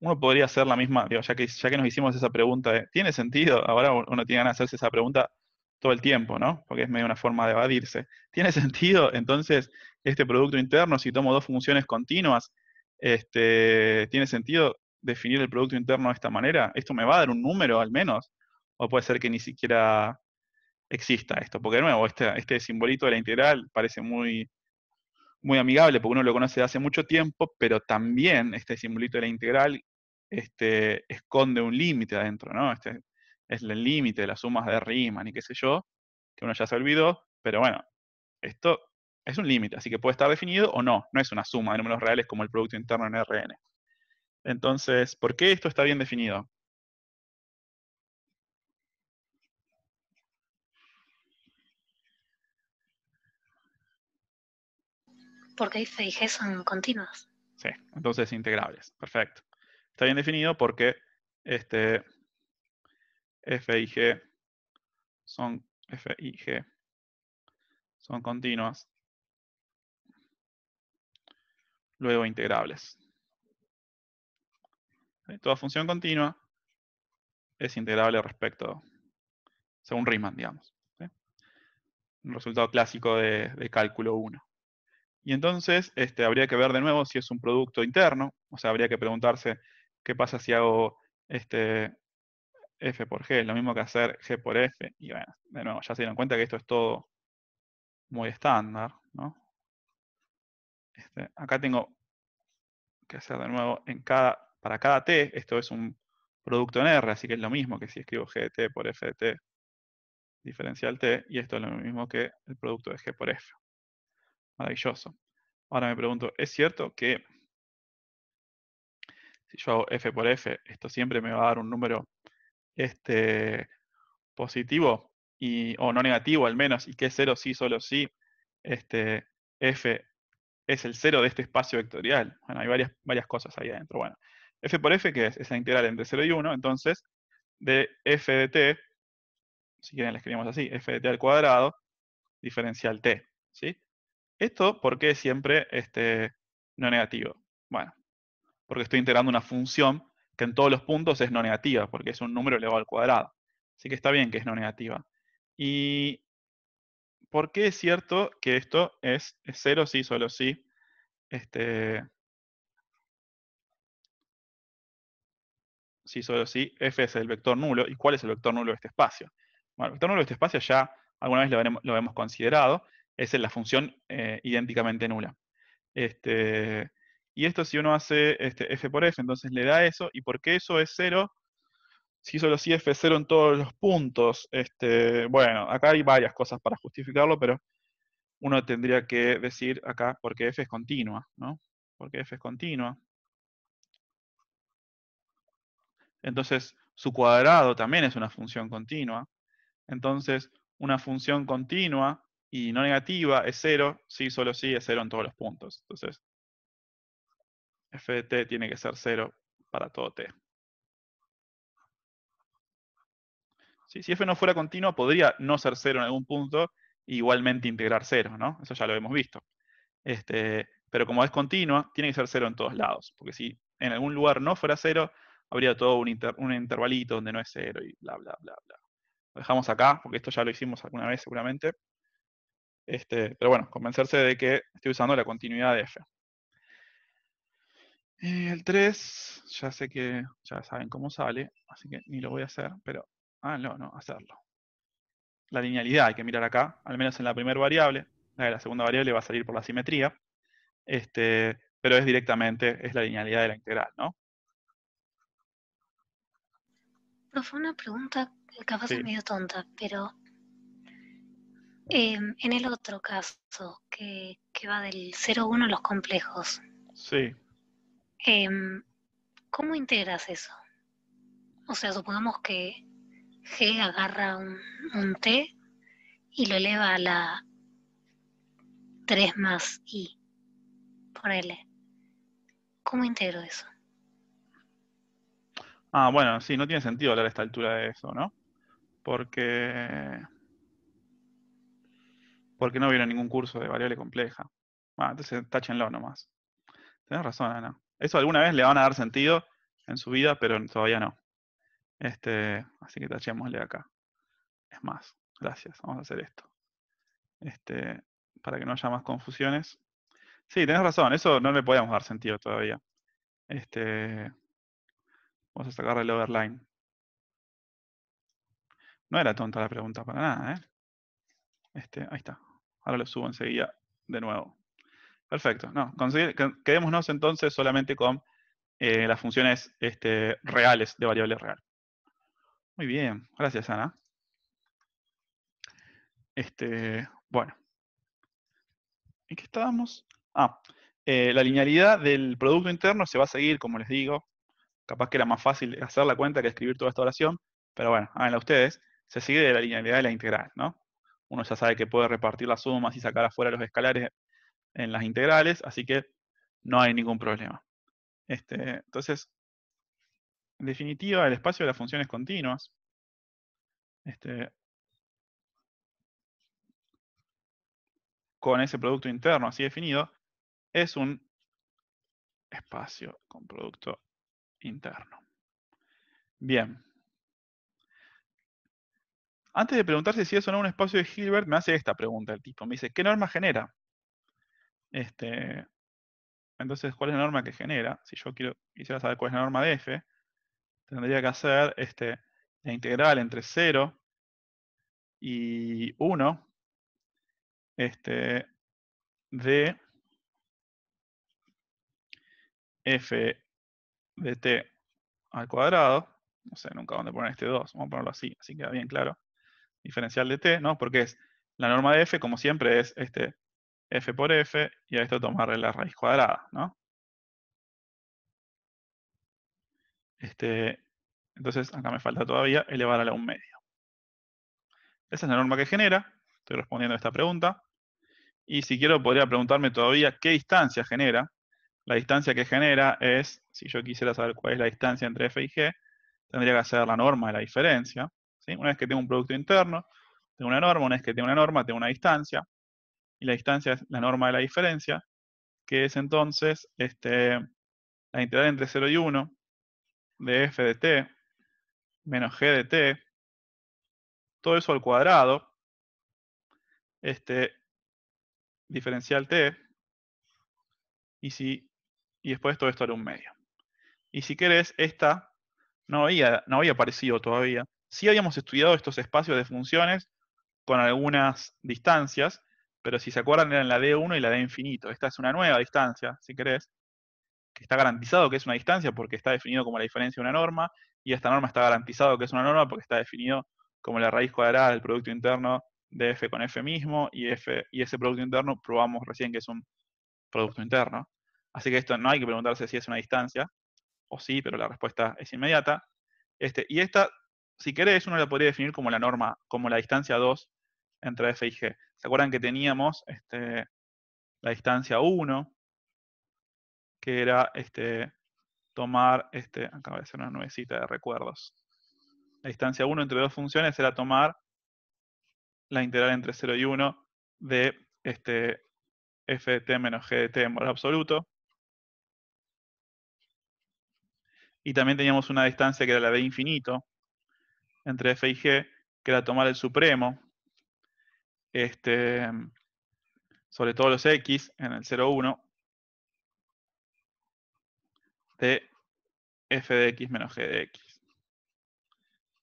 [SPEAKER 1] Uno podría hacer la misma, digo, ya, que, ya que nos hicimos esa pregunta, ¿tiene sentido? Ahora uno tiene ganas de hacerse esa pregunta todo el tiempo, ¿no? Porque es medio una forma de evadirse. ¿Tiene sentido entonces este producto interno si tomo dos funciones continuas? Este, ¿Tiene sentido definir el Producto Interno de esta manera? ¿Esto me va a dar un número al menos? ¿O puede ser que ni siquiera exista esto? Porque de nuevo, este, este simbolito de la integral parece muy, muy amigable, porque uno lo conoce hace mucho tiempo, pero también este simbolito de la integral este, esconde un límite adentro, ¿no? Este es el límite de las sumas de Riemann y qué sé yo, que uno ya se olvidó, pero bueno, esto es un límite, así que puede estar definido o no, no es una suma de números reales como el Producto Interno en RN. Entonces, ¿por qué esto está bien definido?
[SPEAKER 3] Porque F y G son continuas.
[SPEAKER 1] Sí, entonces integrables. Perfecto. Está bien definido porque este g son
[SPEAKER 2] g
[SPEAKER 1] son continuas, luego integrables. ¿eh? Toda función continua es integrable respecto, según Riemann, digamos. Un resultado clásico de, cálculo 1. Y entonces este, habría que ver de nuevo si es un producto interno, o sea, habría que preguntarse qué pasa si hago este f por g, es lo mismo que hacer g por f, y bueno, de nuevo, ya se dieron cuenta que esto es todo muy estándar, este, acá tengo que hacer de nuevo en cada para cada t, esto es un producto en R, así que es lo mismo que si escribo g de t por f de t diferencial t, y esto es lo mismo que el producto de g por f. Maravilloso. Ahora me pregunto, ¿es cierto que si yo hago f por f, esto siempre me va a dar un número este, positivo y, o no negativo al menos, y que 0 sí, solo si este, f es el cero de este espacio vectorial? Bueno, hay varias, varias cosas ahí adentro. Bueno, f por f, que es esa integral entre 0 y 1, entonces, de f de t, si quieren la escribimos así, f de t al cuadrado, diferencial t, ¿sí? Esto, ¿por qué siempre este, no negativo? Bueno, porque estoy integrando una función que en todos los puntos es no negativa, porque es un número elevado al cuadrado. Así que está bien que es no negativa. ¿Y por qué es cierto que esto es, 0 sí, solo si, Este, si solo si, f es el vector nulo, ¿y cuál es el vector nulo de este espacio? Bueno, el vector nulo de este espacio ya alguna vez lo, hemos considerado, es la función eh, idénticamente nula. Este, y esto si uno hace este, f por f, entonces le da eso, y porque eso es cero, si solo si f es cero en todos los puntos, este, bueno, acá hay varias cosas para justificarlo, pero uno tendría que decir acá porque f es continua, ¿no? Porque f es continua, Entonces, su cuadrado también es una función continua. Entonces, una función continua y no negativa es cero, sí, solo sí, es cero en todos los puntos. Entonces, f de t tiene que ser cero para todo t. si f no fuera continua, podría no ser cero en algún punto, e igualmente integrar cero, ¿no? Eso ya lo hemos visto. Este, pero como es continua, tiene que ser cero en todos lados. Porque si en algún lugar no fuera cero, habría todo un, intervalito donde no es cero y bla, bla, bla, bla. Lo dejamos acá, porque esto ya lo hicimos alguna vez seguramente. Este, pero bueno, convencerse de que estoy usando la continuidad de f. Eh, el 3, ya sé que ya saben cómo sale, así que ni lo voy a hacer, pero... Ah, no, no, hacerlo. La linealidad hay que mirar acá, al menos en la primera variable. La de la segunda variable va a salir por la simetría. Este, pero es directamente, es la linealidad de la integral, ¿no?
[SPEAKER 3] fue una pregunta capaz es medio tonta, pero eh, en el otro caso, que, va del 0-1 los complejos. Sí. Em, ¿Cómo integras eso? O sea, supongamos que G agarra un, un T y lo eleva a la 3 más I por L. ¿Cómo integro eso?
[SPEAKER 1] Ah, bueno, sí, no tiene sentido hablar a esta altura de eso, ¿no? Porque. Porque no vieron ningún curso de variable compleja. Ah, entonces táchenlo nomás. Tienes razón, Ana. Eso alguna vez le van a dar sentido en su vida, pero todavía no. Este, así que tachémosle acá. Es más, gracias. Vamos a hacer esto. Este, para que no haya más confusiones. Sí, tenés razón, eso no le podíamos dar sentido todavía. Este, Vamos a sacar el overline. No era tonta la pregunta para nada, ¿eh? Este, ahí está. Ahora lo subo enseguida de nuevo. Perfecto. No, quedémonos entonces solamente con eh, las funciones este, reales de variable real. Muy bien. Gracias, Ana. Este, bueno. ¿En qué estábamos? Ah, eh, la linealidad del Producto Interno se va a seguir, como les digo, Capaz que era más fácil hacer la cuenta que escribir toda esta oración, pero bueno, háganla ustedes. Se sigue de la linealidad de la integral, ¿no? Uno ya sabe que puede repartir las sumas y sacar afuera los escalares en las integrales, así que no hay ningún problema. Este, entonces, en definitiva, el espacio de las funciones continuas este, con ese producto interno así
[SPEAKER 2] definido, es un espacio con producto
[SPEAKER 1] interno. Bien. Antes de preguntarse si eso no es un espacio de Hilbert, me hace esta pregunta el tipo. Me dice, ¿qué norma genera? Este, entonces, ¿cuál es la norma que genera? Si yo quiero, quisiera saber cuál es la norma de f, tendría que hacer este, la integral entre 0 y 1 este, de f de t este, al cuadrado, no sé nunca dónde poner este 2, vamos a ponerlo así, así queda bien claro, diferencial de t, ¿no? Porque es la norma de f, como siempre, es este f por f, y a esto tomarle la raíz cuadrada, ¿no? Este, entonces acá me falta todavía elevar a la 1 medio. Esa es la norma que genera, estoy respondiendo a esta pregunta. Y si quiero podría preguntarme todavía qué distancia genera, la distancia que genera es, si yo quisiera saber cuál es la distancia entre f y g, tendría que ser la norma de la diferencia. Una vez que tengo un producto interno, tengo una norma, una vez que tengo una norma, tengo una distancia, y la distancia es la norma de la diferencia, que es entonces este, la integral entre 0 y 1 de f de t menos g de t, todo eso al cuadrado, este diferencial t, y si y después todo esto era un medio. Y si querés, esta no había, no había aparecido todavía. Sí habíamos estudiado estos espacios de funciones con algunas distancias, pero si se acuerdan eran la D1 y la D infinito. Esta es una nueva distancia, si querés, que está garantizado que es una distancia porque está definido como la diferencia de una norma, y esta norma está garantizado que es una norma porque está definido como la raíz cuadrada del producto interno de f con f mismo, y, y ese producto interno probamos recién que es un producto interno. Así que esto no hay que preguntarse si es una distancia, o sí, pero la respuesta es inmediata. Este, y esta, si querés, uno la podría definir como la norma, como la distancia 2 entre f y g. ¿Se acuerdan que teníamos este, la distancia 1, que era este, tomar, este, acá de hacer una nubecita de recuerdos. La distancia 1 entre dos funciones era tomar la integral entre 0 y 1 de este, f de t menos g de t en valor absoluto, y también teníamos una distancia que era la de infinito entre F y G, que era tomar el supremo, este, sobre todos los X en el 0,1, de F de X menos G de X,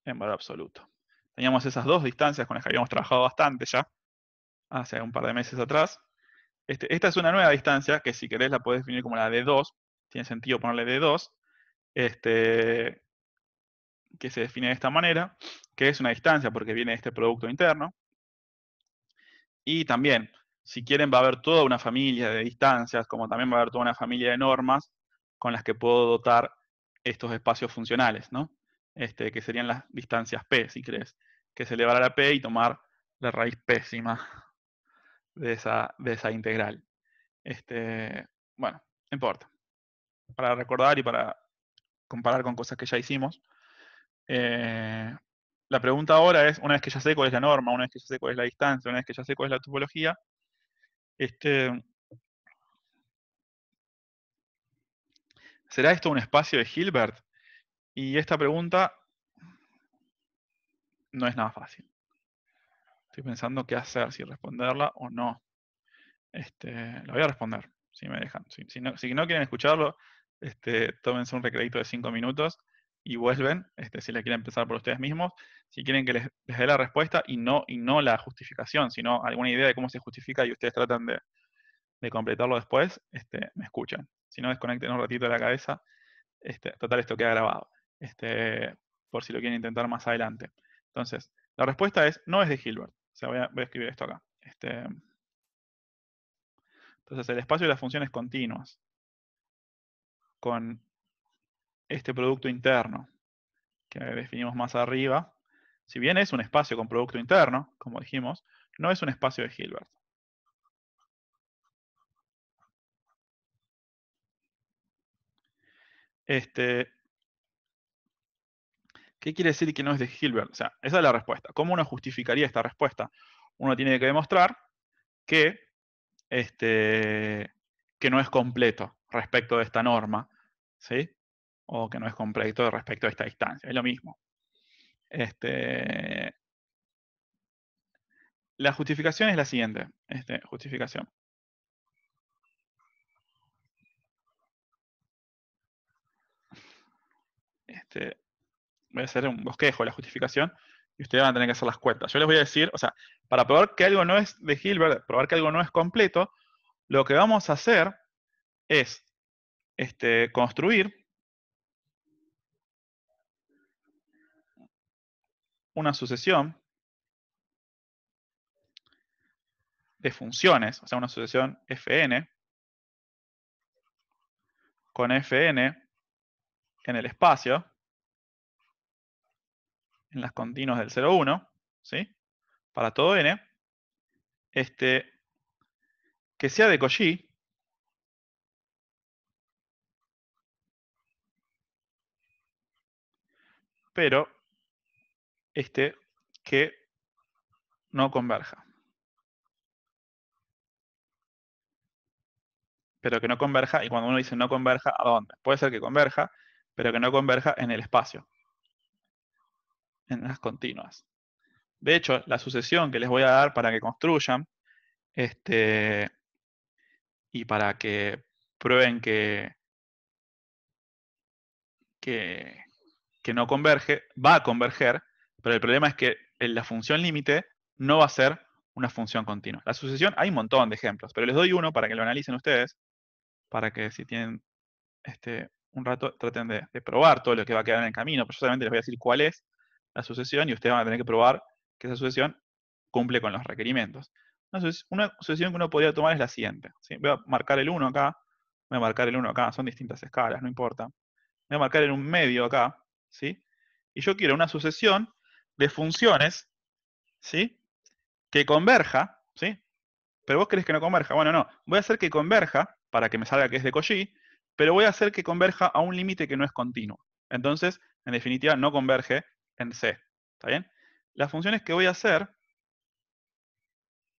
[SPEAKER 1] en valor absoluto. Teníamos esas dos distancias con las que habíamos trabajado bastante ya, hace un par de meses atrás. Este, esta es una nueva distancia, que si querés la podés definir como la de 2, tiene sentido ponerle de 2, este, que se define de esta manera, que es una distancia porque viene de este producto interno. Y también, si quieren, va a haber toda una familia de distancias, como también va a haber toda una familia de normas con las que puedo dotar estos espacios funcionales, ¿no? Este, que serían las distancias P, si crees, que se elevará a P y tomar la raíz pésima de esa, de esa integral. Este, bueno, importa. Para recordar y para comparar con cosas que ya hicimos. Eh, la pregunta ahora es, una vez que ya sé cuál es la norma, una vez que ya sé cuál es la distancia, una vez que ya sé cuál es la topología, este, ¿será esto un espacio de Hilbert? Y esta pregunta no es nada fácil. Estoy pensando qué hacer, si responderla o no. Este, la voy a responder, si me dejan. no, si no, quieren escucharlo, este, tómense un recreito de cinco minutos y vuelven, este, si les quieren empezar por ustedes mismos, si quieren que les, dé la respuesta y no, y no la justificación, sino alguna idea de cómo se justifica y ustedes tratan de, completarlo después, este, me escuchan. Si no, desconecten un ratito de la cabeza, este, total esto queda grabado, por si lo quieren intentar más adelante. Entonces, la respuesta es, no es de Hilbert. O voy a, escribir esto acá. entonces, el espacio de las funciones continuas con este producto interno que definimos más arriba, si bien es un espacio con producto interno, como dijimos, no es un espacio de Hilbert. Este, ¿Qué quiere decir que no es de Hilbert? O sea, esa es la respuesta. ¿Cómo uno justificaría esta respuesta? Uno tiene que demostrar que, este, que no es completo respecto de esta norma ¿sí? O que no es completo respecto a esta distancia, es lo mismo. Este, la justificación es la siguiente, este, justificación. Este, voy a hacer un bosquejo de la justificación y ustedes van a tener que hacer las cuentas. Yo les voy a decir, o sea, para probar que algo no es de Hilbert, probar que algo no es completo, lo que vamos a hacer es este, construir una sucesión de funciones, o sea, una sucesión fn,
[SPEAKER 2] con fn en el
[SPEAKER 1] espacio, en las continuas del 0,1 ¿sí? Para todo n, este, que sea de Cauchy,
[SPEAKER 2] pero este que
[SPEAKER 1] no converja. Pero que no converja, y cuando uno dice no converja, ¿a dónde? Puede ser que converja, pero que no converja en el espacio, en las continuas. De hecho, la sucesión que les voy a dar para que construyan este, y para que prueben que, que no converge, va a converger, pero el problema es que la función límite no va a ser una función continua. La sucesión, hay un montón de ejemplos, pero les doy uno para que lo analicen ustedes, para que si tienen este, un rato traten de, probar todo lo que va a quedar en el camino, pero yo solamente les voy a decir cuál es la sucesión y ustedes van a tener que probar que esa sucesión cumple con los requerimientos. entonces sucesión, una sucesión que uno podría tomar es la siguiente. Voy a marcar el 1 acá, voy a marcar el 1 acá, son distintas escalas, no importa. Voy a marcar en un medio acá, ¿sí? Y yo quiero una sucesión de funciones, ¿sí? Que converja, ¿sí? Pero vos querés que no converja. Bueno, no. Voy a hacer que converja, para que me salga que es de Cauchy, pero voy a hacer que converja a un límite que no es continuo. Entonces, en definitiva, no converge en C. ¿Está bien? Las funciones que voy a hacer,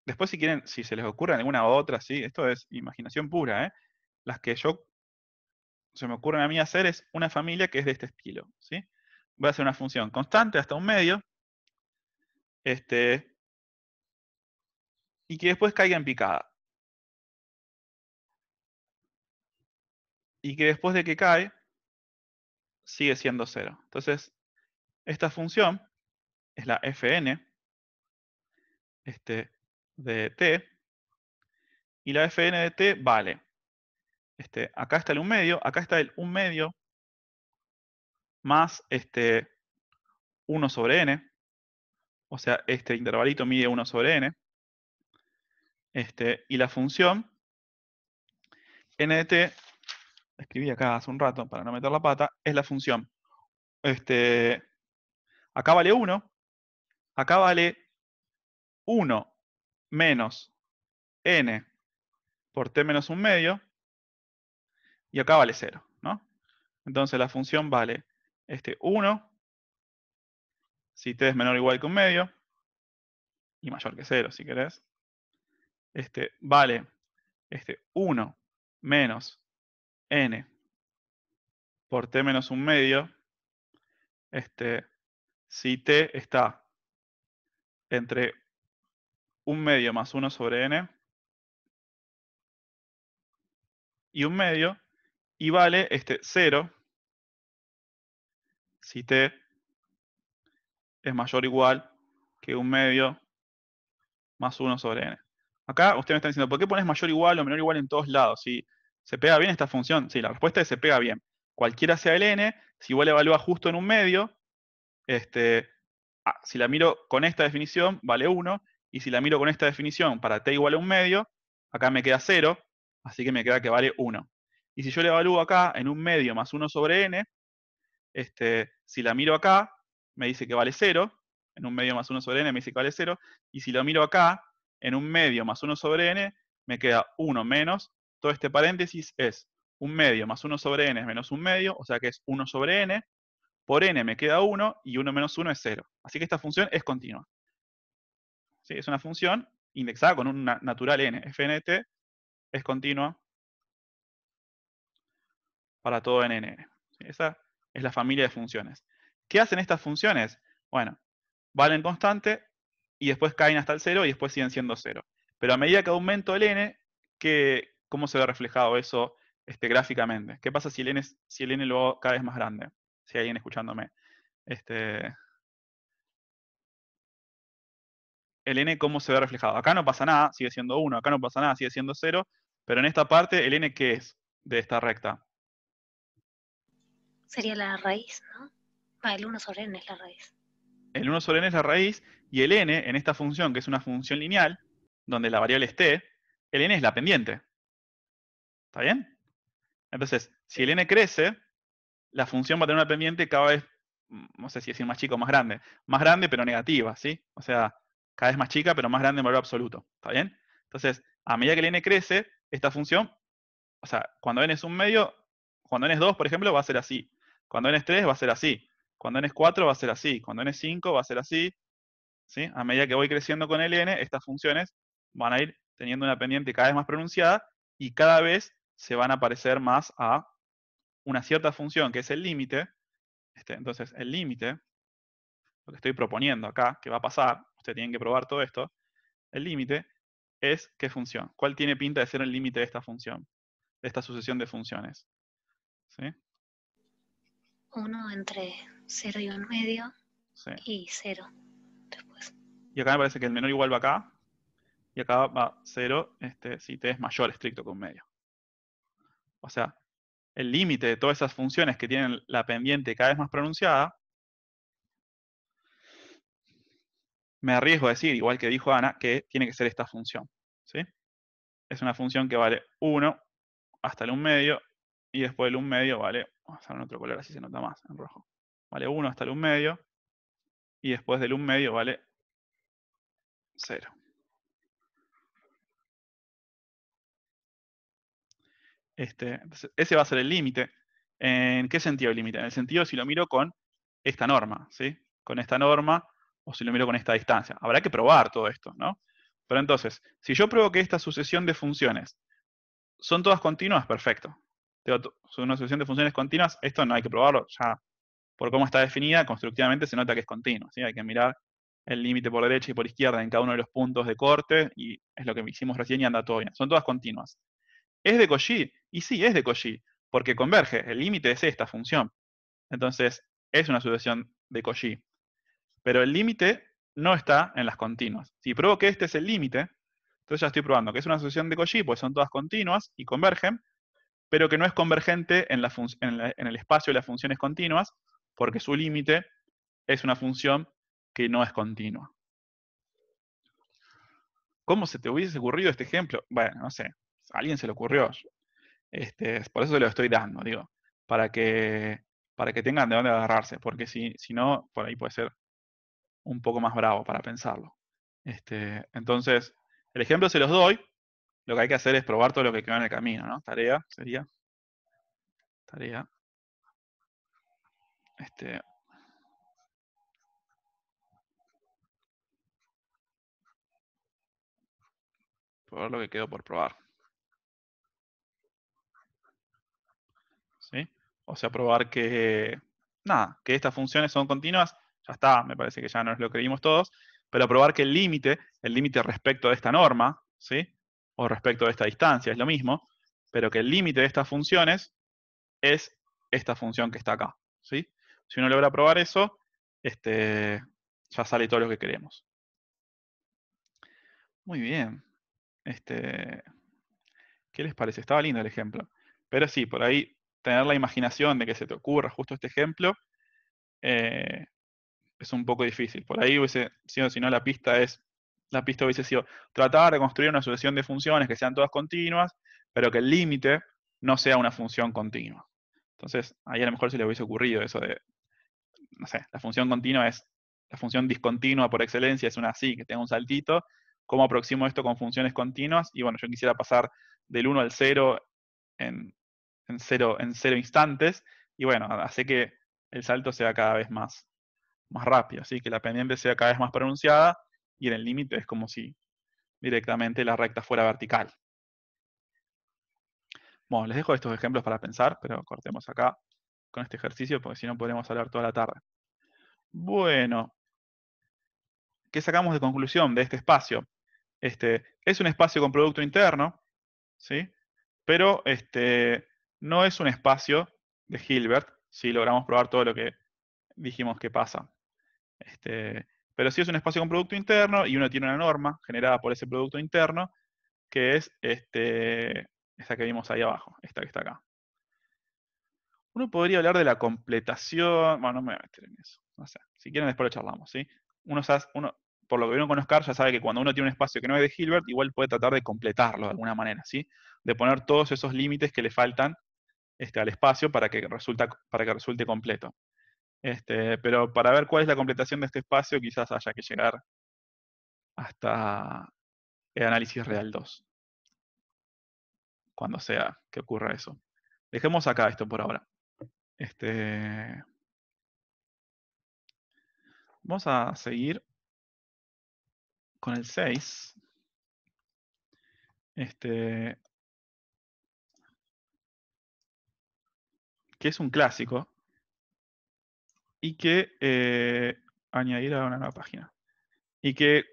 [SPEAKER 1] después si quieren, si se les ocurre alguna otra, sí, esto es imaginación pura, ¿eh? Las que yo se me ocurre a mí hacer es una familia que es de este estilo. ¿sí? Voy a hacer una función constante hasta un medio, este,
[SPEAKER 2] y que después caiga en picada.
[SPEAKER 1] Y que después de que cae, sigue siendo cero. Entonces, esta función es la fn este, de t, y la fn de t vale este, acá está el 1 medio, acá está el 1 medio más este 1 sobre n. O sea, este intervalito mide 1 sobre n. Este, y la función n de t, escribí acá hace un rato para no meter la pata, es la función. Este, acá vale 1, acá vale 1 menos n por t menos 1 medio, y acá vale 0, ¿no? Entonces la función vale este 1, si t es menor o igual que un medio, y mayor que 0 si querés, este, vale este 1 menos n por t menos un medio, este, si t está
[SPEAKER 2] entre un medio más 1 sobre n
[SPEAKER 1] y un medio, y vale este 0 si t es mayor o igual que un medio más 1 sobre n. Acá ustedes me están diciendo, ¿por qué pones mayor o igual o menor o igual en todos lados? Si se pega bien esta función, sí, la respuesta es se pega bien. Cualquiera sea el n, si igual evalúa justo en un medio, este, si la miro con esta definición, vale 1, y si la miro con esta definición para t igual a un medio, acá me queda 0, así que me queda que vale 1. Y si yo le evalúo acá en un medio más 1 sobre n, este, si la miro acá, me dice que vale 0, en un medio más 1 sobre n me dice que vale 0, y si lo miro acá, en un medio más 1 sobre n, me queda 1 menos, todo este paréntesis es un medio más 1 sobre n es menos un medio, o sea que es 1 sobre n, por n me queda 1, y 1 menos 1 es 0. Así que esta función es continua. Es una función indexada con un natural n, fnt es continua para todo n Esa es la familia de funciones. ¿Qué hacen estas funciones? Bueno, valen constante y después caen hasta el 0 y después siguen siendo 0. Pero a medida que aumento el n, ¿qué, ¿cómo se ve reflejado eso este, gráficamente? ¿Qué pasa si el, n, si el n lo cada vez más grande? Si hay alguien escuchándome. Este, el n, ¿cómo se ve reflejado? Acá no pasa nada, sigue siendo 1, acá no pasa nada, sigue siendo 0, pero en esta parte, ¿el n qué es de esta recta?
[SPEAKER 3] sería la raíz, ¿no? el 1 sobre n es la raíz.
[SPEAKER 1] El 1 sobre n es la raíz y el n en esta función, que es una función lineal, donde la variable es t, el n es la pendiente. ¿Está bien? Entonces, si el n crece, la función va a tener una pendiente cada vez, no sé si decir más chica o más grande. Más grande, pero negativa, ¿sí? O sea, cada vez más chica, pero más grande en valor absoluto. ¿Está bien? Entonces, a medida que el n crece, esta función, o sea, cuando n es un medio, cuando n es 2, por ejemplo, va a ser así. Cuando n es 3 va a ser así. Cuando n es 4 va a ser así. Cuando n es 5 va a ser así. ¿sí? A medida que voy creciendo con el n, estas funciones van a ir teniendo una pendiente cada vez más pronunciada y cada vez se van a parecer más a una cierta función que es el límite. Este, entonces, el límite, lo que estoy proponiendo acá, que va a pasar, ustedes tienen que probar todo esto, el límite es qué función. ¿Cuál tiene pinta de ser el límite de esta función? De esta sucesión de funciones. ¿Sí?
[SPEAKER 3] uno entre 0 y 1 medio y 0
[SPEAKER 1] después. Y acá me parece que el menor igual va acá y acá va 0 este, si t es mayor estricto que un medio. O sea, el límite de todas esas funciones que tienen la pendiente cada vez más pronunciada, me arriesgo a decir, igual que dijo Ana, que tiene que ser esta función. ¿sí? Es una función que vale 1 hasta el 1 medio y después del 1 medio vale, vamos a ver en otro color así se nota más, en rojo. Vale 1 hasta el 1 medio. Y después del 1 medio vale 0. Este, ese va a ser el límite. ¿En qué sentido el límite? En el sentido si lo miro con esta norma, ¿sí? Con esta norma o si lo miro con esta distancia. Habrá que probar todo esto, ¿no? Pero entonces, si yo pruebo que esta sucesión de funciones son todas continuas, perfecto una sucesión de funciones continuas, esto no hay que probarlo, ya por cómo está definida, constructivamente se nota que es continuo, hay que mirar el límite por derecha y por izquierda en cada uno de los puntos de corte, y es lo que hicimos recién y anda todo bien, son todas continuas. ¿Es de Cauchy? Y sí, es de Cauchy, porque converge, el límite es esta función. Entonces, es una sucesión de Cauchy. Pero el límite no está en las continuas. Si pruebo que este es el límite, entonces ya estoy probando que es una sucesión de Cauchy, pues son todas continuas y convergen, pero que no es convergente en, el espacio de las funciones continuas, porque su límite es una función que no es continua. ¿Cómo se te hubiese ocurrido este ejemplo? Bueno, no sé, a alguien se le ocurrió. Este, por eso se lo estoy dando, digo, para que, para que tengan de dónde agarrarse, porque si, si no, por ahí puede ser un poco más bravo para pensarlo. Este, entonces, el ejemplo se los doy lo que hay que hacer es probar todo lo que queda en el camino, ¿no? Tarea sería. Tarea.
[SPEAKER 2] Este. Probar lo que quedó por probar.
[SPEAKER 1] ¿Sí? O sea, probar que. Nada, que estas funciones son continuas. Ya está, me parece que ya nos lo creímos todos. Pero probar que el límite, el límite respecto de esta norma, ¿sí? respecto de esta distancia, es lo mismo, pero que el límite de estas funciones es esta función que está acá. Si uno logra probar eso, este, ya sale todo lo que queremos. Muy bien. Este, ¿Qué les parece? Estaba lindo el ejemplo. Pero sí, por ahí tener la imaginación de que se te ocurra justo este ejemplo eh, es un poco difícil. Por ahí, si no, la pista es la pista hubiese sido tratar de construir una sucesión de funciones que sean todas continuas, pero que el límite no sea una función continua. Entonces, ahí a lo mejor se le hubiese ocurrido eso de, no sé, la función continua es, la función discontinua por excelencia es una así, que tenga un saltito, ¿cómo aproximo esto con funciones continuas? Y bueno, yo quisiera pasar del 1 al 0 en, 0, en instantes, y bueno, hace que el salto sea cada vez más, más rápido, así que la pendiente sea cada vez más pronunciada, y en el límite es como si directamente la recta fuera vertical. Bueno, les dejo estos ejemplos para pensar, pero cortemos acá con este ejercicio porque si no podremos hablar toda la tarde. Bueno, ¿qué sacamos de conclusión de este espacio? Este, es un espacio con producto interno, ¿sí? pero este, no es un espacio de Hilbert si logramos probar todo lo que dijimos que pasa. Este, pero si es un espacio con producto interno y uno tiene una norma generada por ese producto interno, que es este, esta que vimos ahí abajo, esta que está acá. Uno podría hablar de la completación, bueno, no me voy a meter en eso, no sé, si quieren después lo charlamos, ¿sí? Uno, por lo que vieron con Oscar, ya sabe que cuando uno tiene un espacio que no es de Hilbert, igual puede tratar de completarlo de alguna manera, ¿sí? De poner todos esos límites que le faltan este, al espacio para que, resulta, para que resulte completo. Este, pero para ver cuál es la completación de este espacio, quizás haya que llegar hasta el análisis real 2. Cuando sea que ocurra eso. Dejemos acá esto por ahora. Este,
[SPEAKER 2] vamos a seguir con el 6. Este, que es un clásico
[SPEAKER 1] y que eh, añadir a una nueva página. Y que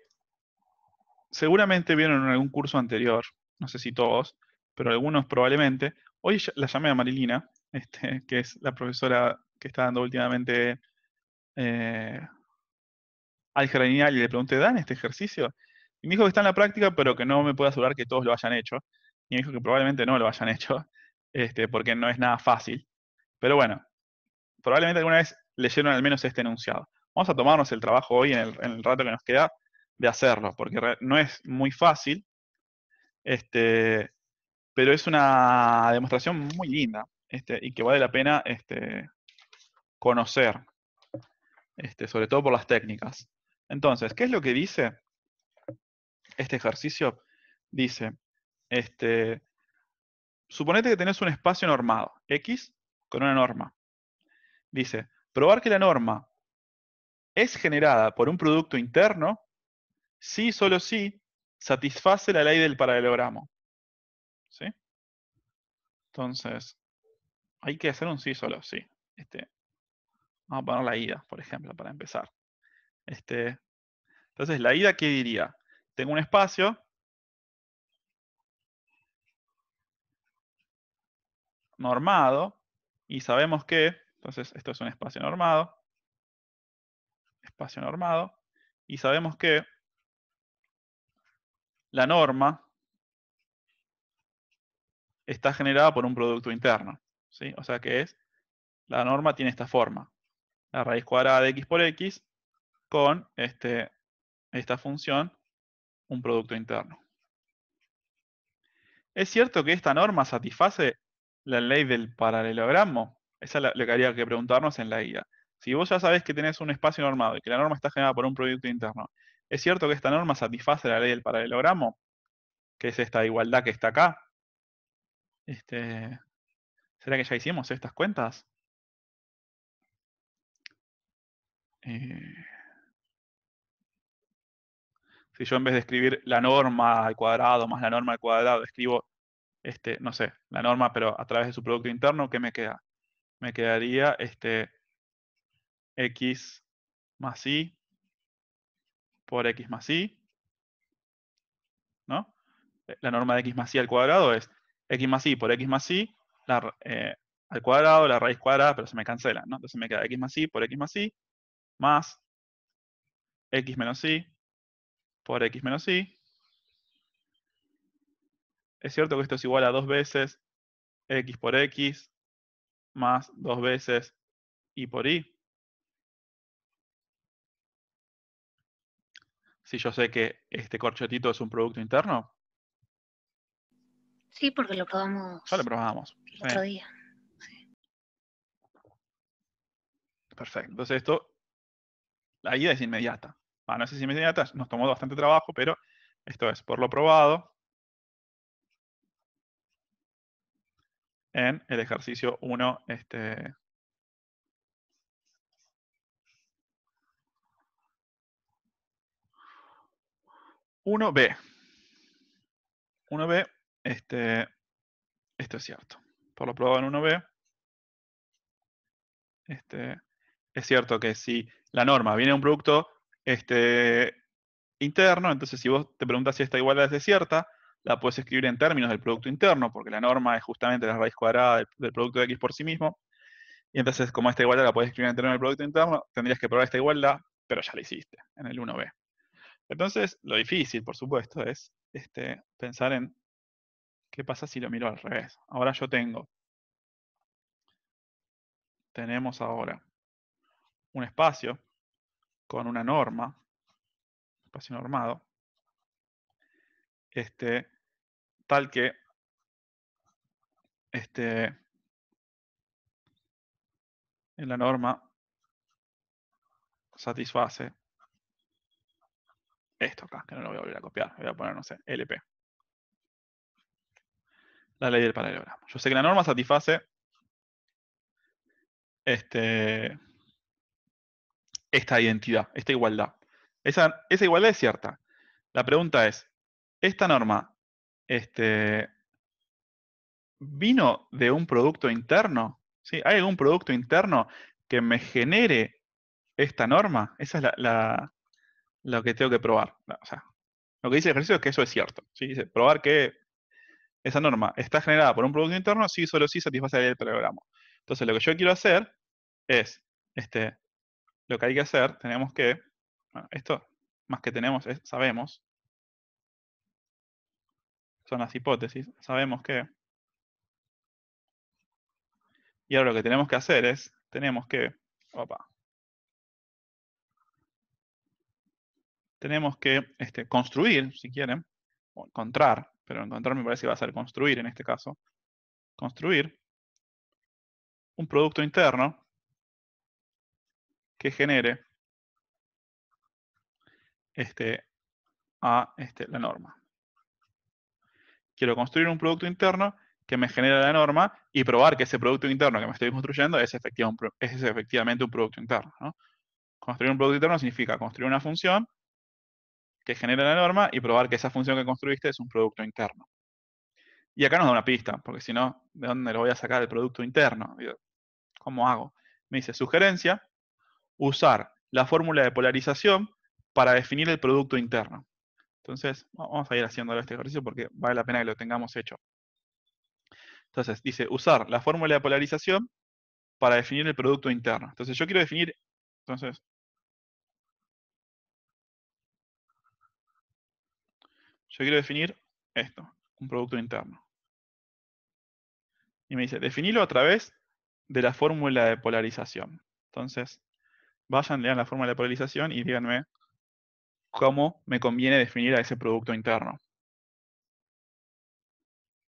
[SPEAKER 1] seguramente vieron en algún curso anterior, no sé si todos, pero algunos probablemente. Hoy la llamé a Marilina, este, que es la profesora que está dando últimamente al eh, álgebra y le pregunté, ¿dan este ejercicio? Y me dijo que está en la práctica, pero que no me puede asegurar que todos lo hayan hecho. Y me dijo que probablemente no lo hayan hecho, este, porque no es nada fácil. Pero bueno, probablemente alguna vez leyeron al menos este enunciado. Vamos a tomarnos el trabajo hoy en el, rato que nos queda de hacerlo, porque no es muy fácil, este, pero es una demostración muy linda este, y que vale la pena este, conocer, este, sobre todo por las técnicas. Entonces, ¿qué es lo que dice este ejercicio? Dice, este, suponete que tenés un espacio normado, X, con una norma. Dice, probar que la norma es generada por un producto interno sí solo si satisface la ley del paralelogramo. Entonces, hay que hacer un sí solo sí. Este, vamos a poner la ida, por ejemplo, para empezar. Este, entonces, la ida, ¿qué diría? Tengo un espacio. normado y sabemos que entonces, esto es un espacio normado, espacio normado, y sabemos que la norma está generada por un producto interno. ¿sí? O sea que es, la norma tiene esta forma. La raíz cuadrada de x por x con este, esta función, un producto interno. ¿Es cierto que esta norma satisface la ley del paralelogramo? Esa es lo que que preguntarnos en la guía. Si vos ya sabés que tenés un espacio normado y que la norma está generada por un producto interno, ¿es cierto que esta norma satisface la ley del paralelogramo? Que es esta igualdad que está acá. Este, ¿Será que ya hicimos estas cuentas? Eh, si yo en vez de escribir la norma al cuadrado más la norma al cuadrado, escribo, este, no sé, la norma, pero a través de su producto interno, ¿qué me queda? me quedaría este x más y por x más y. ¿no? Eh, la norma de x más y al cuadrado es x más y por x más y eh, al cuadrado, la raíz cuadrada, pero se me cancela. Entonces me queda x más y por x más y más x menos y por x menos y. Es cierto que esto es igual a dos veces x por x más dos veces y por i.
[SPEAKER 2] Si yo sé que
[SPEAKER 1] este corchetito es un producto interno.
[SPEAKER 3] Sí, porque lo probamos.
[SPEAKER 1] lo probamos. otro día. Perfecto. Entonces esto, la idea es inmediata. Bueno, no sé si inmediata, nos tomó bastante trabajo, pero esto es por lo probado.
[SPEAKER 2] en el ejercicio 1 este, Uno b 1 b este,
[SPEAKER 1] esto es cierto. Por lo probado en 1B, este, es cierto que si la norma viene de un producto este, interno, entonces si vos te preguntas si esta igualdad es cierta, la puedes escribir en términos del producto interno, porque la norma es justamente la raíz cuadrada del, producto de x por sí mismo. Y entonces, como esta igualdad la puedes escribir en términos del producto interno, tendrías que probar esta igualdad, pero ya la hiciste, en el 1b. Entonces, lo difícil, por supuesto, es este, pensar en qué pasa si lo miro al revés. Ahora yo tengo, tenemos ahora
[SPEAKER 2] un espacio con una norma, espacio normado, este, tal que este, en la norma satisface esto acá, que no lo voy a volver a copiar, voy a poner,
[SPEAKER 1] no sé, LP. La ley del paralelogramo. Yo sé que la norma satisface este, esta identidad, esta igualdad. Esa, esa igualdad es cierta. La pregunta es, esta norma este, vino de un producto interno. ¿Hay algún producto interno que me genere esta norma? Esa es lo que tengo que probar. lo que dice el ejercicio es que eso es cierto. Dice, probar que esa norma está generada por un producto interno, sí, solo sí satisface el programa. Entonces, lo que yo quiero hacer es, este, lo que hay que hacer, tenemos que, esto más que tenemos es, sabemos, son las hipótesis. Sabemos que.
[SPEAKER 2] Y ahora lo que tenemos que hacer es, tenemos
[SPEAKER 1] que, opa, tenemos que este, construir, si quieren, encontrar, pero encontrar me parece que va a ser construir en este caso, construir un producto interno que genere este, a este, la norma quiero construir un producto interno que me genere la norma y probar que ese producto interno que me estoy construyendo es, efectivamente un producto interno. Construir un producto interno significa construir una función que genere la norma y probar que esa función que construiste es un producto interno. Y acá nos da una pista, porque si no, ¿de dónde lo voy a sacar el producto interno? ¿Cómo hago? Me dice, sugerencia, usar la fórmula de polarización para definir el producto interno. Entonces, vamos a ir haciéndolo este ejercicio porque vale la pena que lo tengamos hecho. Entonces, dice, usar la fórmula de polarización para definir el producto interno. Entonces, yo quiero definir, entonces, yo quiero definir esto, un producto interno. Y me dice, definilo a través de la fórmula de polarización. Entonces, vayan, lean la fórmula de polarización y díganme cómo me conviene definir a ese producto interno.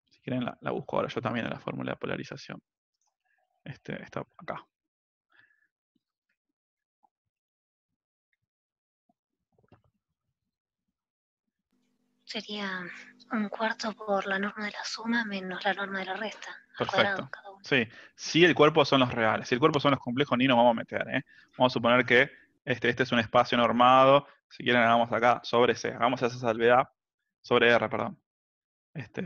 [SPEAKER 1] Si quieren, la, busco ahora yo
[SPEAKER 2] también en la fórmula de polarización. Este, está acá.
[SPEAKER 3] Sería un cuarto por la norma de la suma menos la norma de la resta.
[SPEAKER 1] Perfecto. Sí, si el cuerpo son los reales, si el cuerpo son los complejos, ni nos vamos a meter. ¿eh? Vamos a suponer que este, este, es un espacio normado. Si quieren, hagamos acá sobre C. Hagamos esa salvedad sobre R, perdón. Este,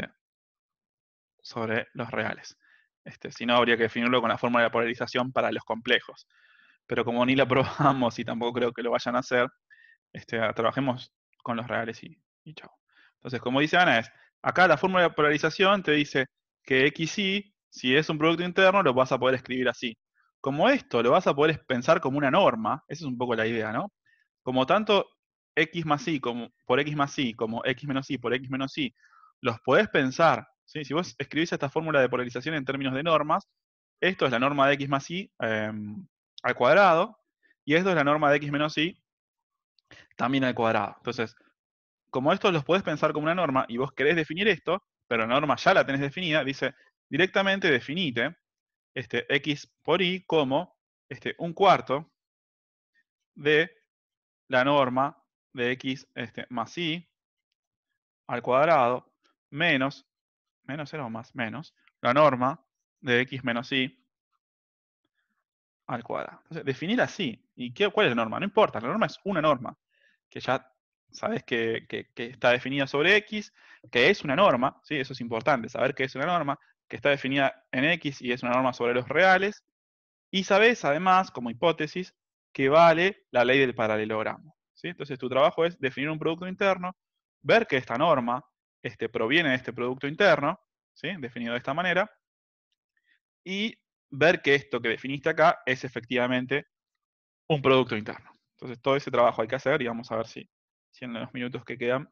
[SPEAKER 1] sobre los reales. Este, si no, habría que definirlo con la fórmula de polarización para los complejos. Pero como ni la probamos y tampoco creo que lo vayan a hacer, este, trabajemos con los reales y, y chao. Entonces, como dice Ana, es acá la fórmula de polarización te dice que XY, si es un producto interno, lo vas a poder escribir así como esto lo vas a poder pensar como una norma, esa es un poco la idea, ¿no? Como tanto x más y como, por x más y como x menos y por x menos y, los podés pensar, si vos escribís esta fórmula de polarización en términos de normas, esto es la norma de x más y em, al cuadrado, y esto es la norma de x menos y también al cuadrado. Entonces, como esto los podés pensar como una norma, y vos querés definir esto, pero la norma ya la tenés definida, dice, directamente definite este, x por y como este, un cuarto de la norma de x este, más y al cuadrado menos, menos cero más, menos, la norma de x menos y al cuadrado. Entonces, definir así. ¿Y qué, cuál es la norma? No importa, la norma es una norma, que ya sabes que, está definida sobre x, que es una norma, ¿sí? eso es importante, saber que es una norma, que está definida en X y es una norma sobre los reales, y sabes además, como hipótesis, que vale la ley del paralelogramo. Entonces tu trabajo es definir un producto interno, ver que esta norma este, proviene de este producto interno, definido de esta manera, y ver que esto que definiste acá es efectivamente un producto interno. Entonces todo ese trabajo hay que hacer y vamos a ver si, si en los minutos que quedan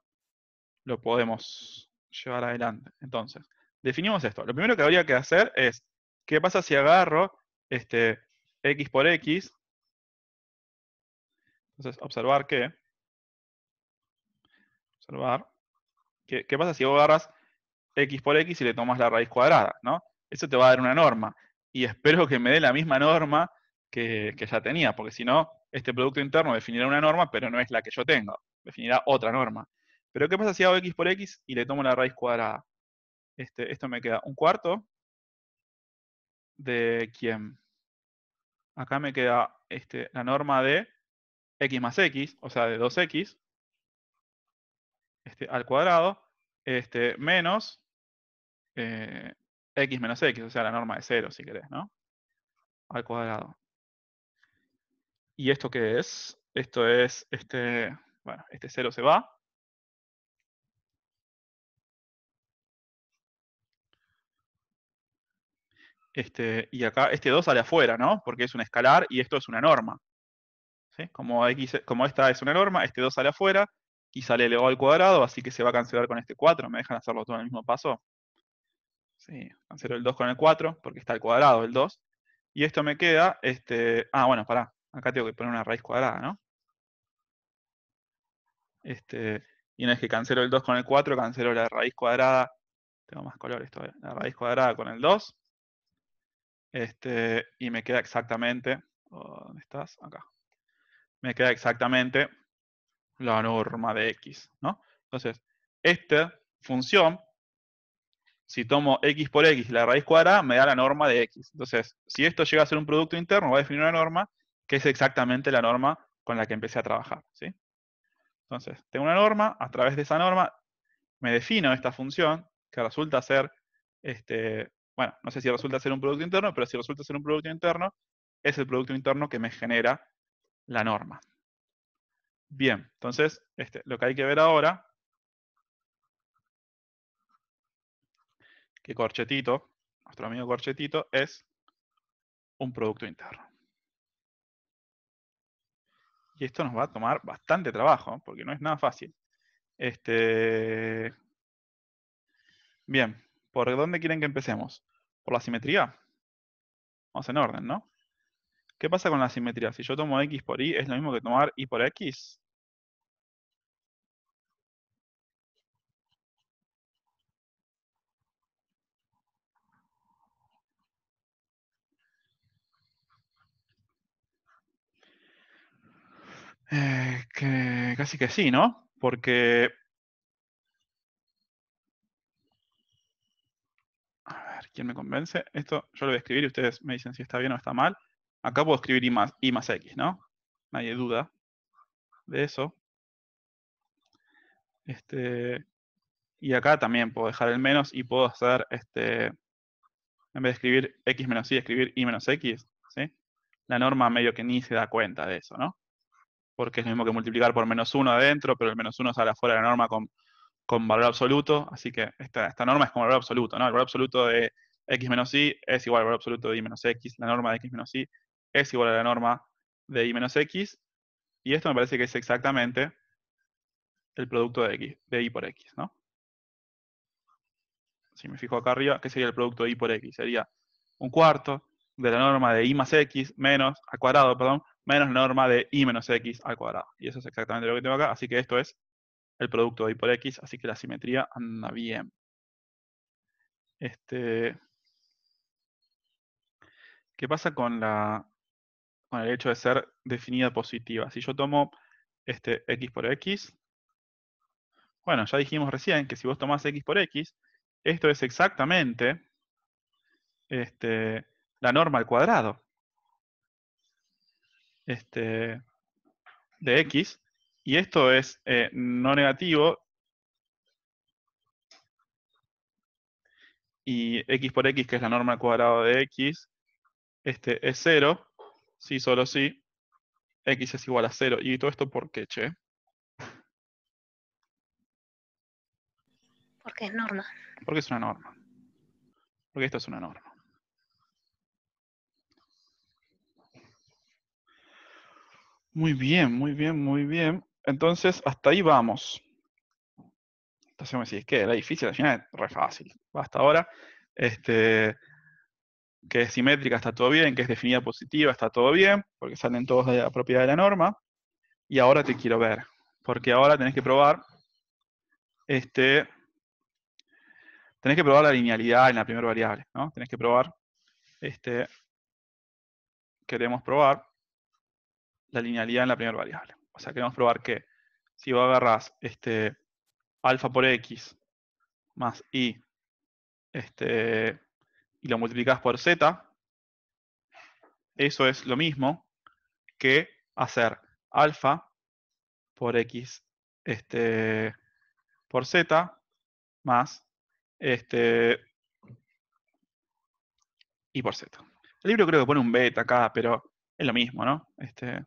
[SPEAKER 1] lo podemos llevar adelante. Entonces, definimos esto. Lo primero que habría que hacer es, ¿qué pasa si agarro este, x por x? Entonces, observar que, observar, ¿qué, qué pasa si agarras x por x y le tomas la raíz cuadrada? ¿no? Eso te va a dar una norma. Y espero que me dé la misma norma que, que ya tenía, porque si no, este producto interno definirá una norma, pero no es la que yo tengo. Definirá otra norma. Pero ¿qué pasa si hago x por x y le tomo la raíz cuadrada? Este, esto me queda un cuarto de quién. Acá me queda este, la norma de x más x, o sea, de 2x este, al cuadrado, este, menos eh, x menos x, o sea, la norma de 0, si querés, ¿no? Al cuadrado. ¿Y esto qué es? Esto es, este, bueno, este 0 se va, Este, y acá este 2 sale afuera, ¿no? Porque es un escalar y esto es una norma. Como, como esta es una norma, este 2 sale afuera y sale elevado al cuadrado, así que se va a cancelar con este 4. ¿Me dejan hacerlo todo en el mismo paso? Sí, cancelo el 2 con el 4, porque está al cuadrado el 2. Y esto me queda, este, ah, bueno, pará, acá tengo que poner una raíz cuadrada, ¿no? Este, y una vez que cancelo el 2 con el 4, cancelo la raíz cuadrada, tengo más color esto, la raíz cuadrada con el 2, este, y me queda exactamente, oh, ¿dónde estás? Acá. Me queda exactamente la norma de x, ¿no? Entonces, esta función, si tomo x por x la raíz cuadrada, me da la norma de x. Entonces, si esto llega a ser un producto interno, va a definir una norma que es exactamente la norma con la que empecé a trabajar, ¿sí? Entonces, tengo una norma, a través de esa norma me defino esta función, que resulta ser este, bueno, no sé si resulta ser un producto interno, pero si resulta ser un producto interno, es el producto interno que me genera la norma. Bien, entonces este, lo que hay que ver ahora,
[SPEAKER 2] que corchetito,
[SPEAKER 1] nuestro amigo corchetito, es un producto interno. Y esto nos va a tomar bastante trabajo, ¿eh? porque no es nada fácil. Este... Bien, ¿Por dónde quieren que empecemos? ¿Por la simetría? Vamos en orden, ¿no? ¿Qué pasa con la simetría? Si yo tomo x por y, ¿es lo mismo que tomar y por x? Eh, casi que sí, ¿no? Porque Quién me convence. Esto yo lo voy a escribir y ustedes me dicen si está bien o está mal. Acá puedo escribir I más, X, ¿no? Nadie duda de eso. Este, y acá también puedo dejar el menos y puedo hacer, este, en vez de escribir X menos Y, escribir Y menos X, ¿sí? La norma medio que ni se da cuenta de eso, ¿no? Porque es lo mismo que multiplicar por menos uno adentro, pero el menos uno sale afuera de la norma con, valor absoluto, así que esta, esta norma es con valor absoluto, ¿no? El valor absoluto de x menos y es igual al valor absoluto de y menos x, la norma de x menos y es igual a la norma de y menos x, y esto me parece que es exactamente el producto de, x, de y por x, ¿no? Si me fijo acá arriba, ¿qué sería el producto de y por x? Sería un cuarto de la norma de Y más x menos, al cuadrado, perdón, menos la norma de Y menos x al cuadrado. Y eso es exactamente lo que tengo acá, así que esto es el producto de Y por x, así que la simetría anda bien. Este, ¿Qué pasa con, el hecho de ser definida positiva? Si yo tomo este x por x, bueno, ya dijimos recién que si vos tomás x por x, esto es exactamente este, la norma al cuadrado este, de x, y esto es eh, no negativo, y x por x, que es la norma al cuadrado de x, este es cero. sí, solo sí, x es igual a cero. ¿Y todo esto por qué, che?
[SPEAKER 3] Porque es norma.
[SPEAKER 1] Porque es una norma. Porque esto es una norma. Muy bien, muy bien, muy bien. Entonces, hasta ahí vamos. Entonces me decís, que ¿Era difícil? Al final es re fácil. Hasta ahora. Este, que es simétrica, está todo bien, que es definida positiva, está todo bien, porque salen todos de la propiedad de la norma, y ahora te quiero ver, porque ahora tenés que probar, este, tenés que probar la linealidad en la primera variable, ¿no? Tenés que probar, este, queremos probar la linealidad en la primera variable. O sea, queremos probar que si vos agarrás este, alfa por x más y este, y lo multiplicas por z, eso es lo mismo que hacer alfa por x este, por z más este y por z. El libro creo que pone un beta acá, pero es lo mismo, ¿no? Este,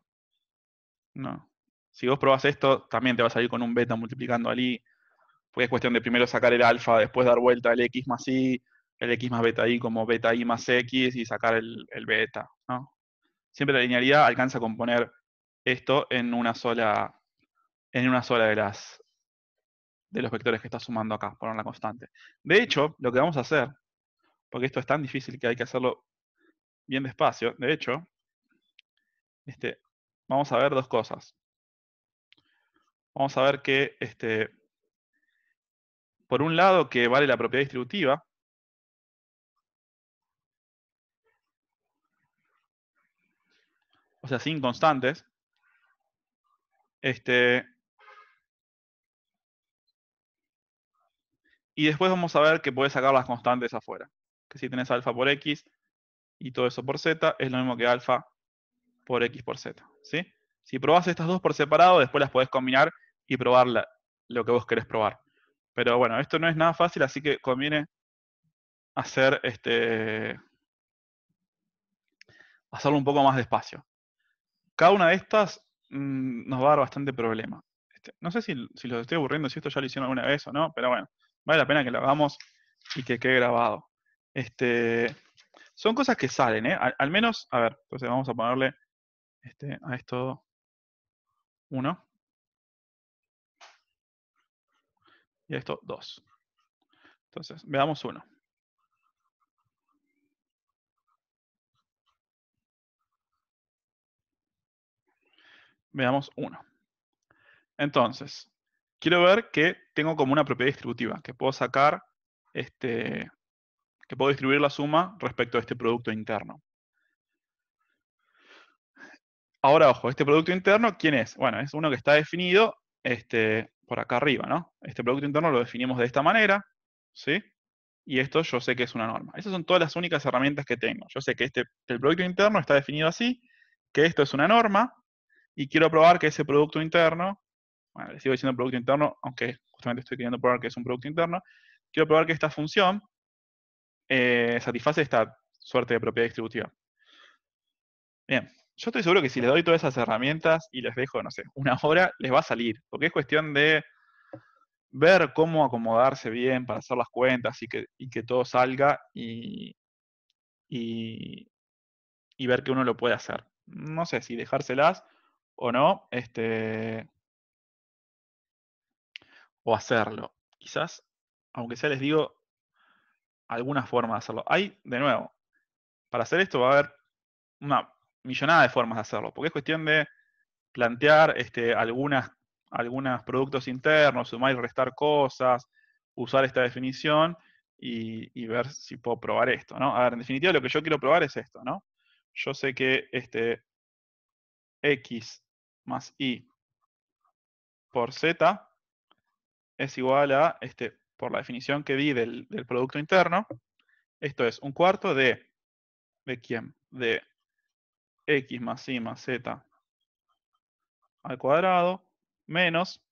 [SPEAKER 1] no. Si vos probas esto, también te va a salir con un beta multiplicando al i. Pues es cuestión de primero sacar el alfa, después dar vuelta al x más y, el x más beta y como beta y más x y sacar el, beta. ¿no? Siempre la linealidad alcanza a componer esto en una sola, en una sola de las de los vectores que está sumando acá, por una constante. De hecho, lo que vamos a hacer, porque esto es tan difícil que hay que hacerlo bien despacio, de hecho, este, vamos a ver dos cosas. Vamos a ver que, este, por un lado, que vale la propiedad distributiva, o sea, sin constantes, este, y después vamos a ver que puedes sacar las constantes afuera. Que si tenés alfa por x y todo eso por z, es lo mismo que alfa por x por z. ¿sí? Si probás estas dos por separado, después las podés combinar y probar lo que vos querés probar. Pero bueno, esto no es nada fácil, así que conviene hacer este hacerlo un poco más despacio cada una de estas mm, nos va a dar bastante problema. Este, no sé si, si los estoy aburriendo, si esto ya lo hicieron alguna vez o no, pero bueno, vale la pena que lo hagamos y que quede grabado. Este, son cosas que salen, ¿eh? Al, menos, a ver, entonces vamos a ponerle este,
[SPEAKER 2] a esto uno. Y a esto dos. Entonces, veamos uno.
[SPEAKER 1] Veamos uno. Entonces, quiero ver que tengo como una propiedad distributiva, que puedo sacar, este, que puedo distribuir la suma respecto a este producto interno. Ahora, ojo, este producto interno, ¿quién es? Bueno, es uno que está definido este, por acá arriba, ¿no? Este producto interno lo definimos de esta manera, ¿sí? Y esto yo sé que es una norma. Esas son todas las únicas herramientas que tengo. Yo sé que este, el producto interno está definido así, que esto es una norma, y quiero probar que ese producto interno, bueno, le sigo diciendo producto interno, aunque justamente estoy queriendo probar que es un producto interno, quiero probar que esta función eh, satisface esta suerte de propiedad distributiva. Bien, yo estoy seguro que si les doy todas esas herramientas y les dejo, no sé, una hora, les va a salir, porque es cuestión de ver cómo acomodarse bien para hacer las cuentas y que, y que todo salga y, y, y ver que uno lo puede hacer. No sé si dejárselas o no, este, o hacerlo. Quizás, aunque sea, les digo algunas formas de hacerlo. Hay, de nuevo, para hacer esto va a haber una millonada de formas de hacerlo, porque es cuestión de plantear este, algunas, algunos productos internos, sumar y restar cosas, usar esta definición y, ver si puedo probar esto, ¿no? A ver, en definitiva lo que yo quiero probar es esto, ¿no? Yo sé que este x más i por z es igual a, este, por la definición que di del, del producto interno, esto es un cuarto de, ¿de quién? De x más y más z al cuadrado menos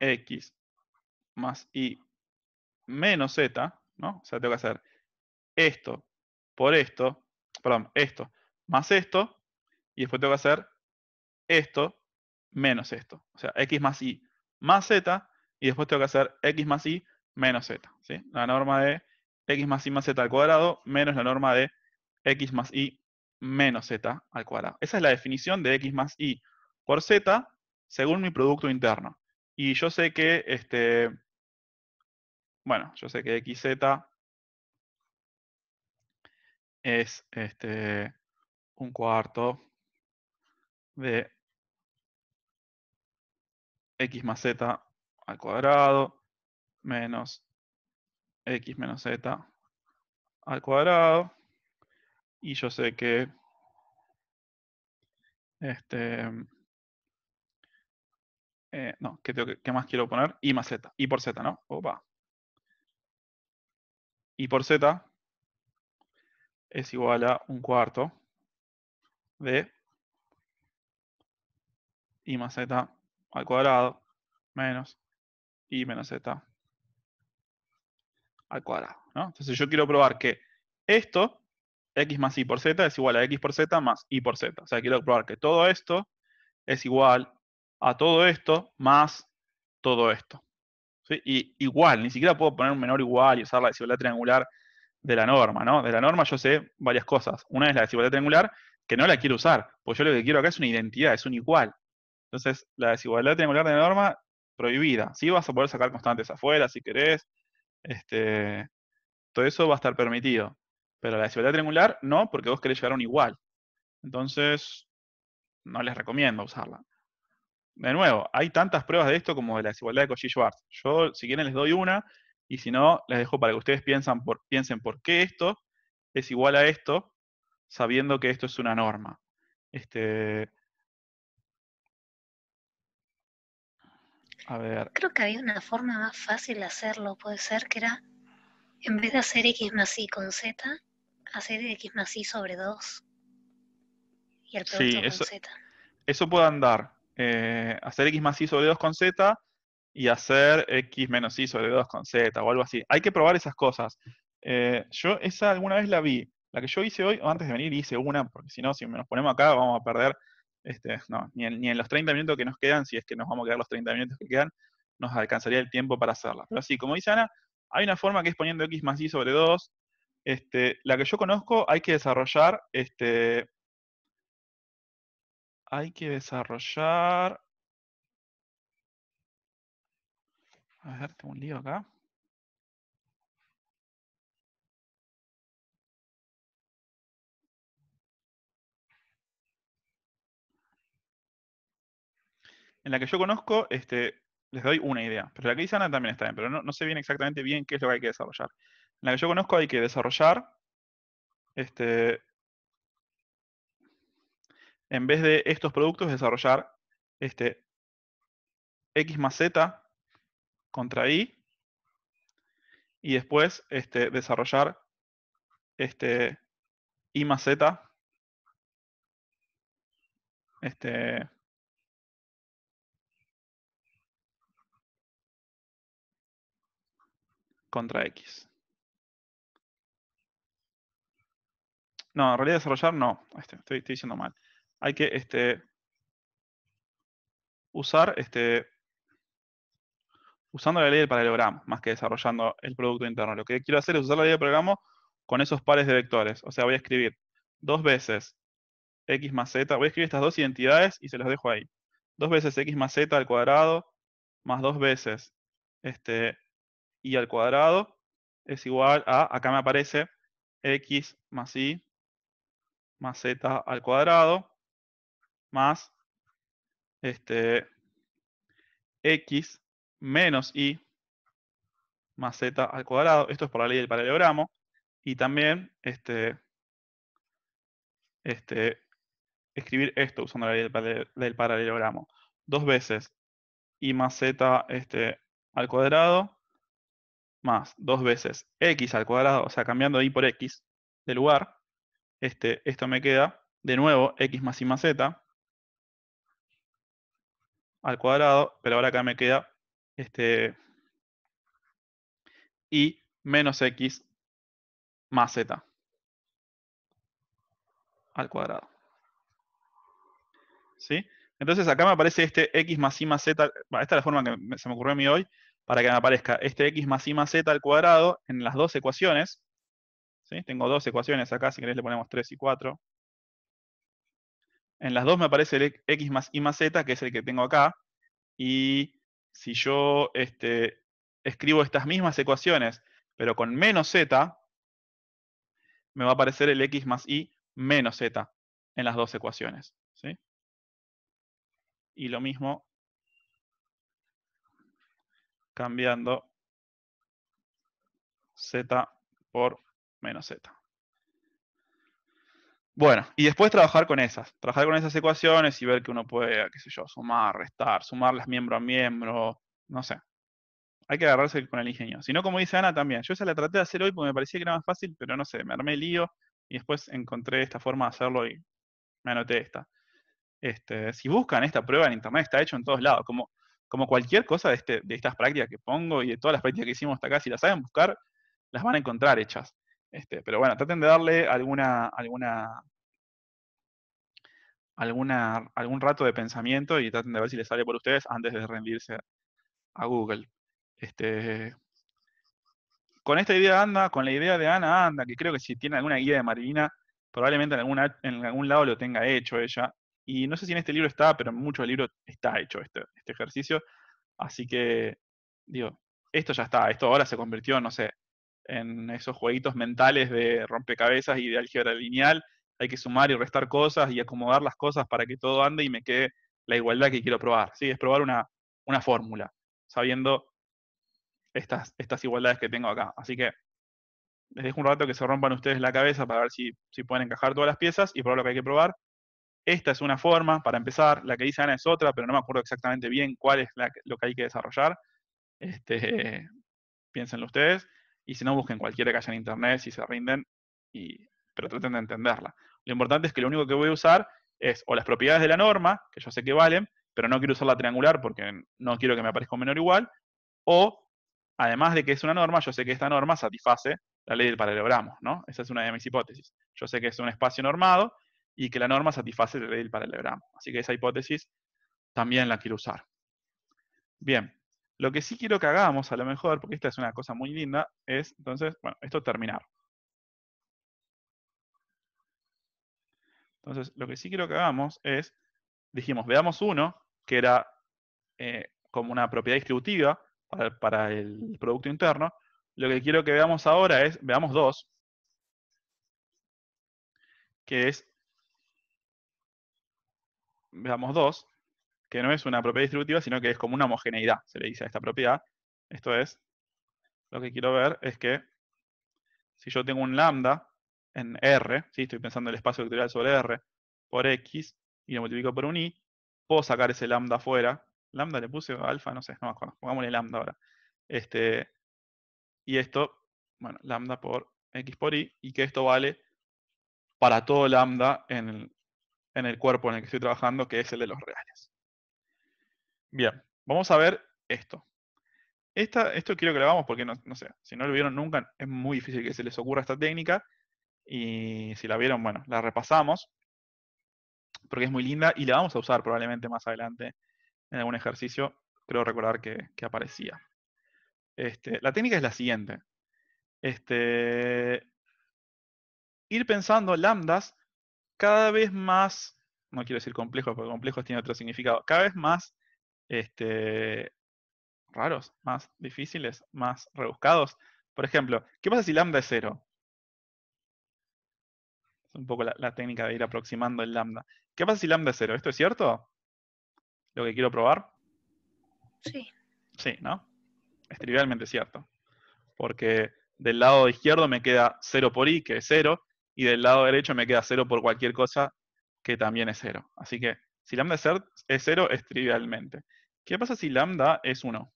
[SPEAKER 1] x más y menos z, ¿no? O sea, tengo que hacer esto por esto, perdón, esto más esto, y después tengo que hacer esto menos esto. O sea, x más y más z, y después tengo que hacer x más y menos z. ¿sí? La norma de x más y más z al cuadrado menos la norma de x más y menos z al cuadrado. Esa es la definición de x más y por z según mi producto interno. Y yo sé que, este, bueno, yo sé que xz
[SPEAKER 2] es este, un cuarto de
[SPEAKER 1] x más z al cuadrado menos x menos z al cuadrado. Y yo sé que
[SPEAKER 2] este eh, no,
[SPEAKER 1] ¿qué, que, más quiero poner? Y más z, y por z, ¿no? Opa. Y por z es igual a un cuarto de y más z al cuadrado menos y menos z al cuadrado. Entonces yo quiero probar que esto, x más y por z, es igual a x por z más y por z. O sea, quiero probar que todo esto es igual a todo esto más todo esto. Y igual, ni siquiera puedo poner un menor igual y usar la desigualdad triangular de la norma, ¿no? De la norma yo sé varias cosas. Una es la desigualdad triangular, que no la quiero usar, pues yo lo que quiero acá es una identidad, es un igual. Entonces, la desigualdad triangular de norma, prohibida. Sí vas a poder sacar constantes afuera si querés. Este, todo eso va a estar permitido. Pero la desigualdad triangular, no, porque vos querés llegar a un igual. Entonces, no les recomiendo usarla. De nuevo, hay tantas pruebas de esto como de la desigualdad de Cauchy-Schwarz. Yo, si quieren, les doy una, y si no, les dejo para que ustedes piensen por qué esto es igual a esto, sabiendo que esto es una norma.
[SPEAKER 2] Este,
[SPEAKER 3] Creo que había una forma más fácil de hacerlo, puede ser que era, en vez de hacer x más y con z, hacer x más y sobre 2.
[SPEAKER 2] Y el producto con z.
[SPEAKER 1] z. Eso puede andar. Eh, hacer x más y sobre 2 con z y hacer x menos y sobre 2 con z o algo así. Hay que probar esas cosas. Eh, yo esa alguna vez la vi. La que yo hice hoy, o antes de venir, hice una, porque si no, si nos ponemos acá, vamos a perder este, no, ni en, los 30 minutos que nos quedan, si es que nos vamos a quedar los 30 minutos que quedan, nos alcanzaría el tiempo para hacerla. Pero sí, como dice Ana, hay una forma que es poniendo x más y sobre 2. Este, la que yo conozco hay que desarrollar, este, hay que desarrollar,
[SPEAKER 2] a ver, tengo un lío acá.
[SPEAKER 1] en la que yo conozco, este, les doy una idea, pero la que dice Ana también está bien, pero no, sé bien exactamente bien qué es lo que hay que desarrollar. En la que yo conozco hay que desarrollar, este, en vez de estos productos, desarrollar este, X más Z contra Y, y después este, desarrollar este, I más Z
[SPEAKER 2] este, contra X.
[SPEAKER 1] No, en realidad desarrollar no. Este, estoy, diciendo mal. Hay que este, usar este, usando la ley del paralelogramo, más que desarrollando el producto interno. Lo que quiero hacer es usar la ley del paralelogramo con esos pares de vectores. O sea, voy a escribir dos veces x más z. Voy a escribir estas dos identidades y se las dejo ahí. Dos veces x más z al cuadrado, más dos veces este, y al cuadrado es igual a, acá me aparece x más y más z al cuadrado más este, x menos y más z al cuadrado. Esto es por la ley del paralelogramo. Y también este, este, escribir esto usando la ley del paralelogramo. Dos veces y más z este, al cuadrado más dos veces x al cuadrado, o sea, cambiando y por x de lugar, este, esto me queda, de nuevo, x más y más z al cuadrado, pero ahora acá me queda este, y menos x más z al cuadrado. ¿Sí? Entonces acá me aparece este x más y más z, esta es la forma que se me ocurrió a mí hoy, para que me aparezca este x más y más z al cuadrado en las dos ecuaciones. ¿sí? Tengo dos ecuaciones acá, si querés le ponemos 3 y 4. En las dos me aparece el x más y más z, que es el que tengo acá. Y si yo este, escribo estas mismas ecuaciones, pero con menos z, me va a aparecer el x más y menos z en las dos ecuaciones. ¿sí? Y lo mismo cambiando z por menos z. Bueno, y después trabajar con esas, trabajar con esas ecuaciones y ver que uno puede, qué sé yo, sumar, restar, sumarlas miembro a miembro, no sé. Hay que agarrarse con el ingenio. Si no, como dice Ana también, yo esa la traté de hacer hoy porque me parecía que era más fácil, pero no sé, me armé el lío y después encontré esta forma de hacerlo y me anoté esta. Este, si buscan esta prueba en internet, está hecho en todos lados. Como como cualquier cosa este, de, estas prácticas que pongo y de todas las prácticas que hicimos hasta acá, si las saben buscar, las van a encontrar hechas. Este, pero bueno, traten de darle alguna, alguna, algún rato de pensamiento y traten de ver si les sale por ustedes antes de rendirse a Google. Este, con esta idea anda, con la idea de Ana anda, que creo que si tiene alguna guía de Marina, probablemente en algún lado lo tenga hecho ella, y no sé si en este libro está, pero en muchos libro está hecho este, este ejercicio. Así que, digo, esto ya está, esto ahora se convirtió, no sé, en esos jueguitos mentales de rompecabezas y de álgebra lineal. Hay que sumar y restar cosas y acomodar las cosas para que todo ande y me quede la igualdad que quiero probar. ¿sí? Es probar una, una fórmula, sabiendo estas, estas igualdades que tengo acá. Así que les dejo un rato que se rompan ustedes la cabeza para ver si, si pueden encajar todas las piezas y probar lo que hay que probar. Esta es una forma para empezar, la que dice Ana es otra, pero no me acuerdo exactamente bien cuál es lo que hay que desarrollar. Este, piénsenlo ustedes. Y si no, busquen cualquiera que haya en internet, si se rinden, pero traten de entenderla. Lo importante es que lo único que voy a usar es o las propiedades de la norma, que yo sé que valen, pero no quiero usar la triangular porque no quiero que me aparezca un menor igual, o además de que es una norma, yo sé que esta norma satisface la ley del paralelogramo, ¿no? Esa es una de mis hipótesis. Yo sé que es un espacio normado y que la norma satisface el paralelogramo. Así que esa hipótesis también la quiero usar. Bien, lo que sí quiero que hagamos, a lo mejor, porque esta es una cosa muy linda, es, entonces, bueno, esto terminar. Entonces, lo que sí quiero que hagamos es, dijimos, veamos uno, que era eh, como una propiedad distributiva para, para el producto interno. Lo que quiero que veamos ahora es, veamos dos, que es veamos dos, que no es una propiedad distributiva, sino que es como una homogeneidad, se le dice a esta propiedad. Esto es, lo que quiero ver es que si yo tengo un lambda en R, si estoy pensando el espacio vectorial sobre R, por X, y lo multiplico por un i puedo sacar ese lambda afuera. Lambda le puse alfa, no sé, no me acuerdo. Pongámosle lambda ahora. Este, y esto, bueno, lambda por X por Y, y que esto vale para todo lambda en, el en el cuerpo en el que estoy trabajando, que es el de los reales. Bien, vamos a ver esto. Esta, esto quiero que lo hagamos porque, no, sé, si no lo vieron nunca, es muy difícil que se les ocurra esta técnica. Y si la vieron, bueno, la repasamos. Porque es muy linda y la vamos a usar probablemente más adelante en algún ejercicio. Creo recordar que, aparecía. Este, la técnica es la siguiente. Este, ir pensando lambdas cada vez más, no quiero decir complejos, porque complejos tiene otro significado, cada vez más este, raros, más difíciles, más rebuscados. Por ejemplo, ¿qué pasa si lambda es cero? Es un poco la, técnica de ir aproximando el lambda. ¿Qué pasa si lambda es cero? ¿Esto es cierto? ¿Lo que quiero probar? Sí. Sí, ¿no? Es trivialmente cierto. Porque del lado izquierdo me queda 0 por i, que es 0, y del lado derecho me queda 0 por cualquier cosa, que también es 0. Así que si lambda es 0, es trivialmente. ¿Qué pasa si lambda es 1?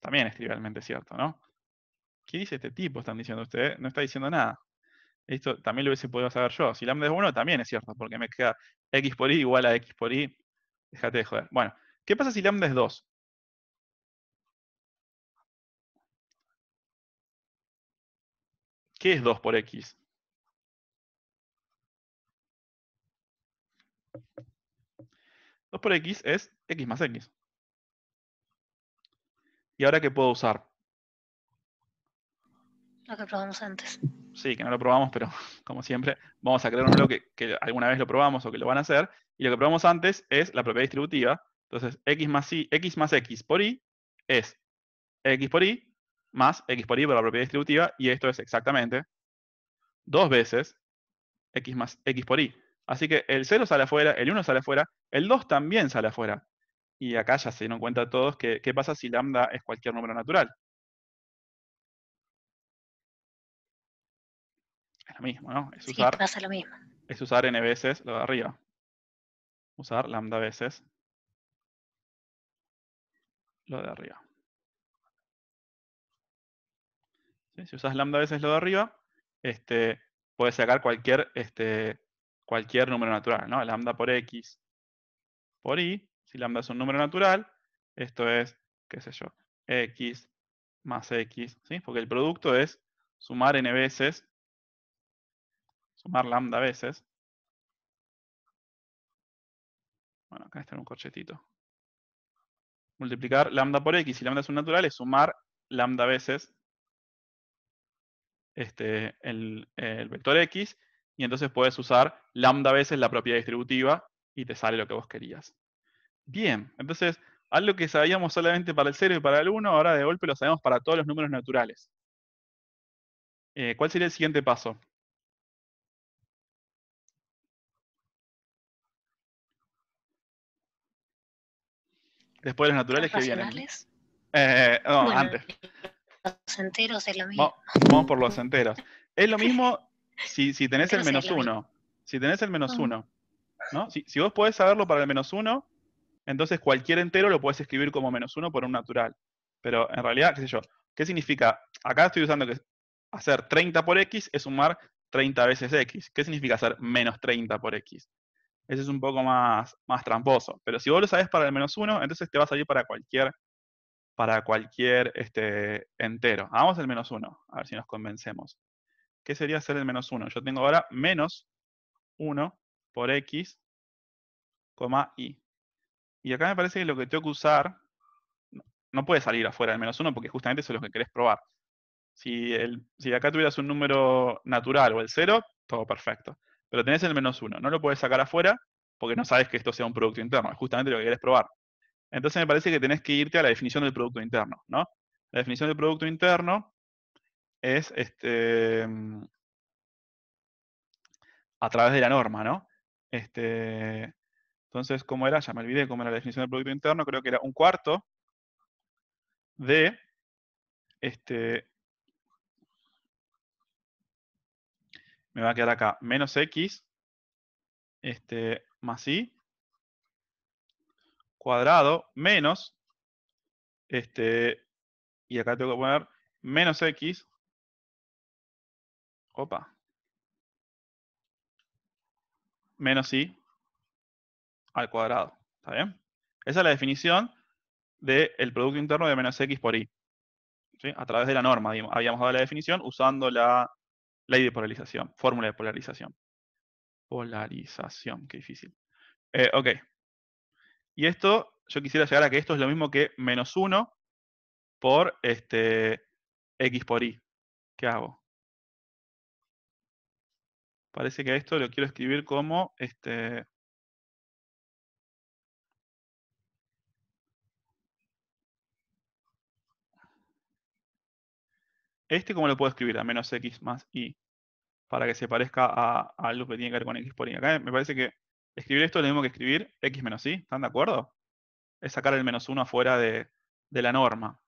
[SPEAKER 1] También es trivialmente cierto, ¿no? ¿Qué dice este tipo? Están diciendo ustedes. No está diciendo nada. Esto también lo hubiese podido saber yo. Si lambda es 1, también es cierto, porque me queda x por i igual a x por y. Déjate de joder. Bueno, ¿qué pasa si lambda es 2?
[SPEAKER 2] ¿Qué es 2 por x? 2 por x es
[SPEAKER 1] x más x. ¿Y ahora qué puedo usar?
[SPEAKER 3] Lo que probamos antes.
[SPEAKER 1] Sí, que no lo probamos, pero como siempre, vamos a crear un bloque que alguna vez lo probamos o que lo van a hacer. Y lo que probamos antes es la propiedad distributiva. Entonces, x más, x, más x por y es x por y más x por y por la propiedad distributiva, y esto es exactamente dos veces x más x por y. Así que el 0 sale afuera, el 1 sale afuera, el 2 también sale afuera. Y acá ya se dieron cuenta todos que qué pasa si lambda es cualquier número natural.
[SPEAKER 2] Es lo mismo, ¿no? Es usar, Es usar n veces lo de arriba. Usar lambda veces lo de arriba.
[SPEAKER 1] Si usas lambda veces lo de arriba, este, puedes sacar cualquier, este, cualquier número natural, Lambda por x por y, si lambda es un número natural, esto es, qué sé yo, x más x, Porque el producto es sumar n veces, sumar lambda veces. Bueno, acá está en un corchetito. Multiplicar lambda por x, si lambda es un natural, es sumar lambda veces este, el, vector x y entonces puedes usar lambda veces la propiedad distributiva y te sale lo que vos querías. Bien, entonces algo que sabíamos solamente para el 0 y para el 1, ahora de golpe lo sabemos para todos los números naturales. Eh, ¿Cuál sería el siguiente paso? Después de los naturales, que vienen? Eh, no, antes
[SPEAKER 3] los enteros es lo mismo.
[SPEAKER 1] Vamos por los enteros. Es lo mismo si, tenés el menos uno. Si tenés el menos ah. uno. ¿no? Si, vos podés saberlo para el menos uno, entonces cualquier entero lo podés escribir como menos uno por un natural. Pero en realidad, qué sé yo, ¿qué significa? Acá estoy usando que hacer 30 por x es sumar 30 veces x. ¿Qué significa hacer menos 30 por x? Ese es un poco más, más tramposo. Pero si vos lo sabés para el menos uno, entonces te va a salir para cualquier para cualquier este, entero. Hagamos el menos 1, a ver si nos convencemos. ¿Qué sería hacer el menos 1? Yo tengo ahora menos 1 por x, y. Y acá me parece que lo que tengo que usar, no puede salir afuera del menos 1 porque justamente eso es lo que querés probar. Si, si acá tuvieras un número natural o el 0, todo perfecto. Pero tenés el menos 1, no lo puedes sacar afuera porque no sabes que esto sea un producto interno, es justamente lo que querés probar. Entonces me parece que tenés que irte a la definición del producto interno, ¿no? La definición del producto interno es este, a través de la norma, ¿no? Este, entonces, ¿cómo era? Ya me olvidé cómo era la definición del producto interno, creo que era un cuarto de este, me va a quedar acá menos x este, más y cuadrado menos, este, y acá tengo que poner
[SPEAKER 2] menos x, opa,
[SPEAKER 1] menos y al cuadrado, ¿está bien? Esa es la definición del producto interno de menos x por y. A través de la norma, habíamos dado la definición usando la ley de polarización, fórmula de polarización. Polarización, qué difícil. Eh, ok. Y esto, yo quisiera llegar a que esto es lo mismo que menos 1 por este, x por y. ¿Qué hago? Parece que esto
[SPEAKER 2] lo quiero escribir como este,
[SPEAKER 1] Este, ¿cómo lo puedo escribir? A menos x más y. Para que se parezca a, a algo que tiene que ver con x por y. Acá me parece que escribir esto es lo mismo que escribir x menos y, ¿están de acuerdo? Es sacar el menos 1 afuera de, la norma.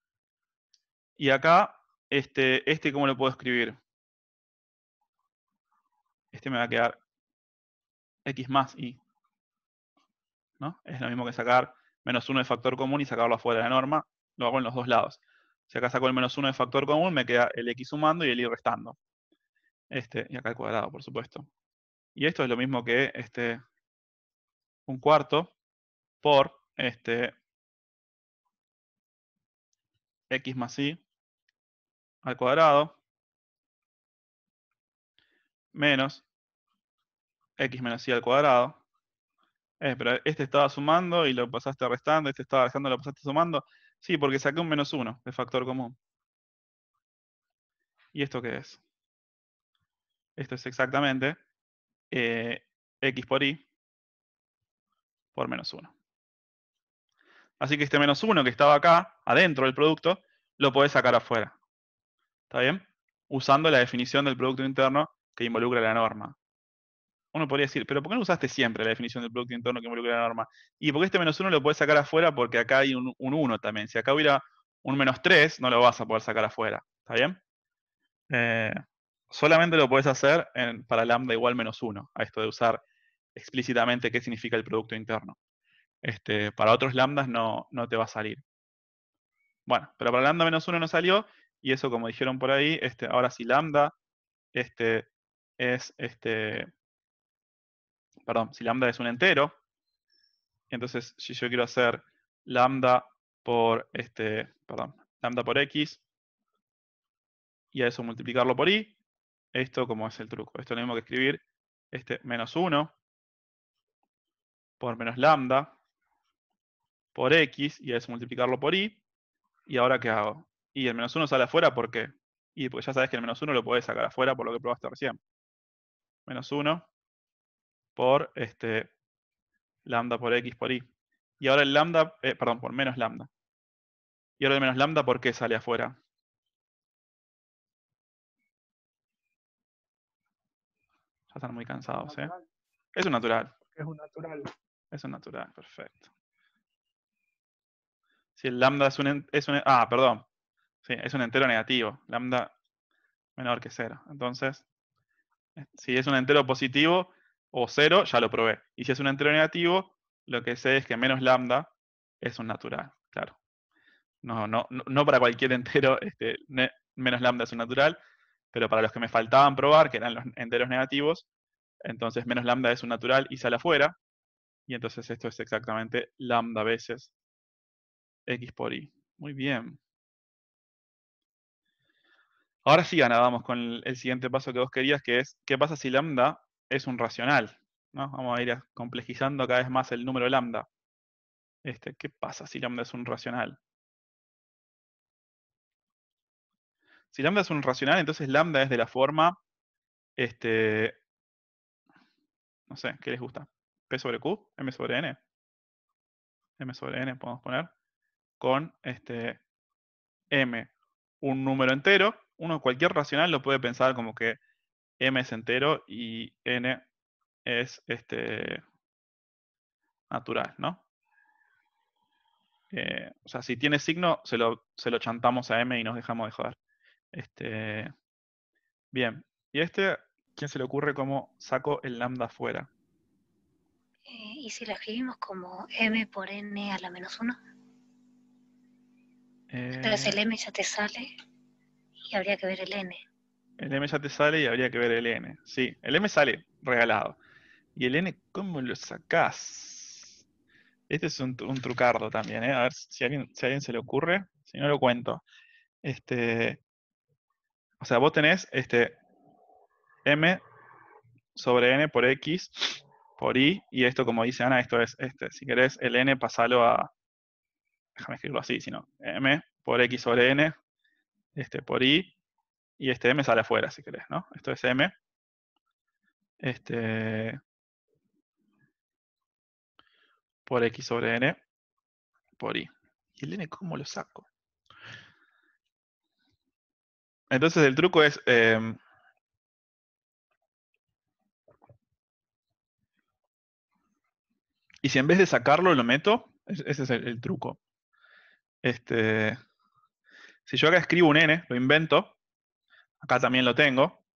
[SPEAKER 1] Y acá, este, este, ¿cómo lo puedo escribir? Este me va a quedar x más y. ¿No? Es lo mismo que sacar menos 1 de factor común y sacarlo afuera de la norma. Lo hago en los dos lados. Si acá saco el menos 1 de factor común, me queda el x sumando y el y restando. Este, y acá al cuadrado, por supuesto. Y esto es lo mismo que este, un cuarto por
[SPEAKER 2] este x más y
[SPEAKER 1] al cuadrado menos x menos y al cuadrado. Eh, pero este estaba sumando y lo pasaste restando, este estaba restando y lo pasaste sumando. Sí, porque saqué un menos 1 de factor común. ¿Y esto qué es? Esto es exactamente eh, x por y por menos 1. Así que este menos 1 que estaba acá, adentro del producto, lo podés sacar afuera. ¿Está bien? Usando la definición del producto interno que involucra la norma. Uno podría decir, pero ¿por qué no usaste siempre la definición del producto interno que involucra la norma? Y porque este menos 1 lo podés sacar afuera porque acá hay un 1 también. Si acá hubiera un menos 3, no lo vas a poder sacar afuera. ¿Está bien? Eh, solamente lo podés hacer para lambda igual menos 1, a esto de usar explícitamente qué significa el Producto Interno. Este, para otros lambdas no, te va a salir. Bueno, pero para lambda menos uno no salió, y eso como dijeron por ahí, este, ahora si lambda este, es, este, perdón, si lambda es un entero, entonces si yo quiero hacer lambda por, este, lambda por x, y a eso multiplicarlo por y, esto como es el truco, esto tenemos lo que escribir este menos 1 por menos lambda por x, y es multiplicarlo por y. ¿Y ahora qué hago? Y el menos 1 sale afuera, ¿por qué? Y pues ya sabes que el menos 1 lo puedes sacar afuera por lo que probaste recién. Menos 1 por este, lambda por x por y. Y ahora el lambda, eh, perdón, por menos lambda. Y ahora el menos lambda, ¿por qué sale afuera?
[SPEAKER 2] Ya están muy cansados, ¿eh?
[SPEAKER 1] Es un natural. Es un natural. Eso es natural, perfecto. Si el lambda es un, e, ah, perdón. es un entero negativo. Lambda menor que cero. Entonces, eh, si es un entero positivo o cero, ya lo probé. Y si es un entero negativo, lo que sé es que menos lambda es un natural, claro. No, no, no para cualquier entero, este, menos lambda es un natural, pero para los que me faltaban probar, que eran los enteros negativos, entonces menos lambda es un natural y sale afuera. Y entonces esto es exactamente lambda veces x por y. Muy bien. Ahora sí, ganábamos con el siguiente paso que vos querías, que es, ¿qué pasa si lambda es un racional? ¿No? Vamos a ir complejizando cada vez más el número lambda. Este, ¿Qué pasa si lambda es un racional? Si lambda es un racional, entonces lambda es de la forma, este, no sé, ¿qué les gusta? P sobre Q, M sobre N. M sobre N podemos poner. Con este M, un número entero. Uno, cualquier racional lo puede pensar como que M es entero y N es este natural, ¿no? Eh, o sea, si tiene signo, se lo, chantamos a M y nos dejamos de joder. Este, bien, y este, ¿quién se le ocurre cómo saco el lambda afuera?
[SPEAKER 3] Eh, ¿Y si lo escribimos como m por n a la menos 1?
[SPEAKER 1] Entonces el eh, m
[SPEAKER 3] ya te sale y habría que ver el n.
[SPEAKER 1] El m ya te sale y habría que ver el n. Sí, el m sale regalado. ¿Y el n cómo lo sacás? Este es un, trucardo también, ¿eh? A ver si a, alguien, se le ocurre. Si no, lo cuento. Este, o sea, vos tenés este m sobre n por x por i, y esto como dice Ana, esto es este. Si querés el n, pasalo a, déjame escribirlo así, sino m por x sobre n, este por i, y este m sale afuera si querés, ¿no? Esto es m. Este,
[SPEAKER 2] por x sobre n por i. ¿Y el n cómo lo saco?
[SPEAKER 1] Entonces el truco es, em, Y si en vez de sacarlo lo meto, ese es el, truco. Este, si yo acá escribo un n, lo invento, acá también lo tengo,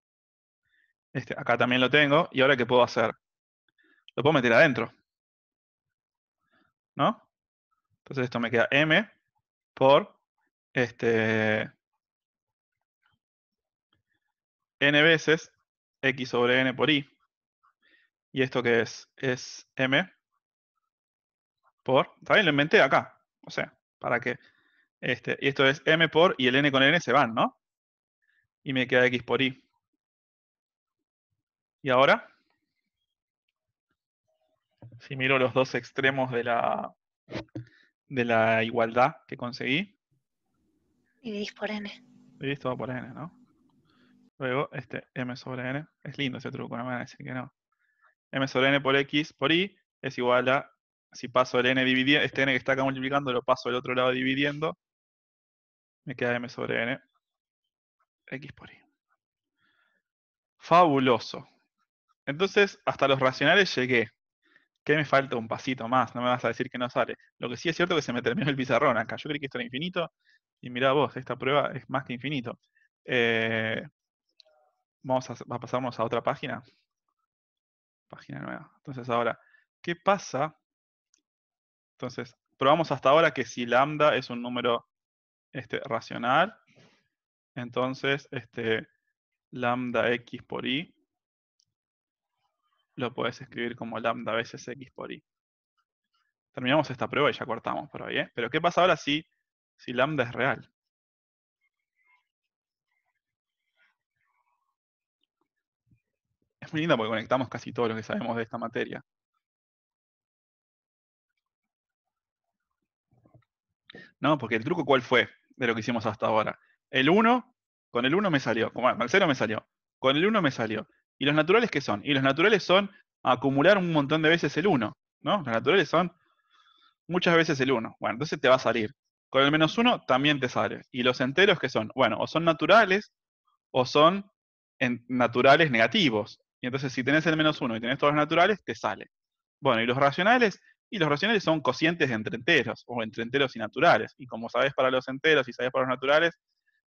[SPEAKER 1] este, acá también lo tengo, y ahora ¿qué puedo hacer? Lo puedo meter adentro. ¿No? Entonces esto me queda m por este, n veces x sobre n por i. ¿Y esto qué es? Es m por, también lo inventé acá, o sea, para que, este, y esto es m por, y el n con n se van, ¿no? Y me queda x por y. Y ahora, si miro los dos extremos de la, de la igualdad que conseguí.
[SPEAKER 3] Dividís por n.
[SPEAKER 1] Dividís todo por n, ¿no? Luego, este m sobre n, es lindo ese truco, no me van a decir que no. m sobre n por x por y es igual a si paso el n dividiendo, este n que está acá multiplicando lo paso al otro lado dividiendo, me queda m sobre n, x por y. Fabuloso. Entonces, hasta los racionales llegué. ¿Qué me falta? Un pasito más, no me vas a decir que no sale. Lo que sí es cierto es que se me terminó el pizarrón acá. Yo creí que esto era infinito, y mirá vos, esta prueba es más que infinito. Eh, vamos a, a pasarnos a otra página.
[SPEAKER 2] Página nueva.
[SPEAKER 1] Entonces ahora, ¿qué pasa entonces, probamos hasta ahora que si lambda es un número este, racional, entonces este, lambda x por y lo puedes escribir como lambda veces x por y. Terminamos esta prueba y ya cortamos por ahí. ¿eh? Pero ¿qué pasa ahora si, si lambda es real? Es muy linda porque conectamos casi todo lo que sabemos de esta materia. ¿no? Porque el truco, ¿cuál fue de lo que hicimos hasta ahora? El 1, con el 1 me salió, con el 0 me salió, con el 1 me salió. ¿Y los naturales qué son? Y los naturales son acumular un montón de veces el 1, Los naturales son muchas veces el 1. Bueno, entonces te va a salir. Con el menos 1 también te sale. ¿Y los enteros qué son? Bueno, o son naturales o son naturales negativos. Y entonces si tenés el menos 1 y tenés todos los naturales, te sale. Bueno, y los racionales y los racionales son cocientes entre enteros o entre enteros y naturales. Y como sabes para los enteros y sabes para los naturales,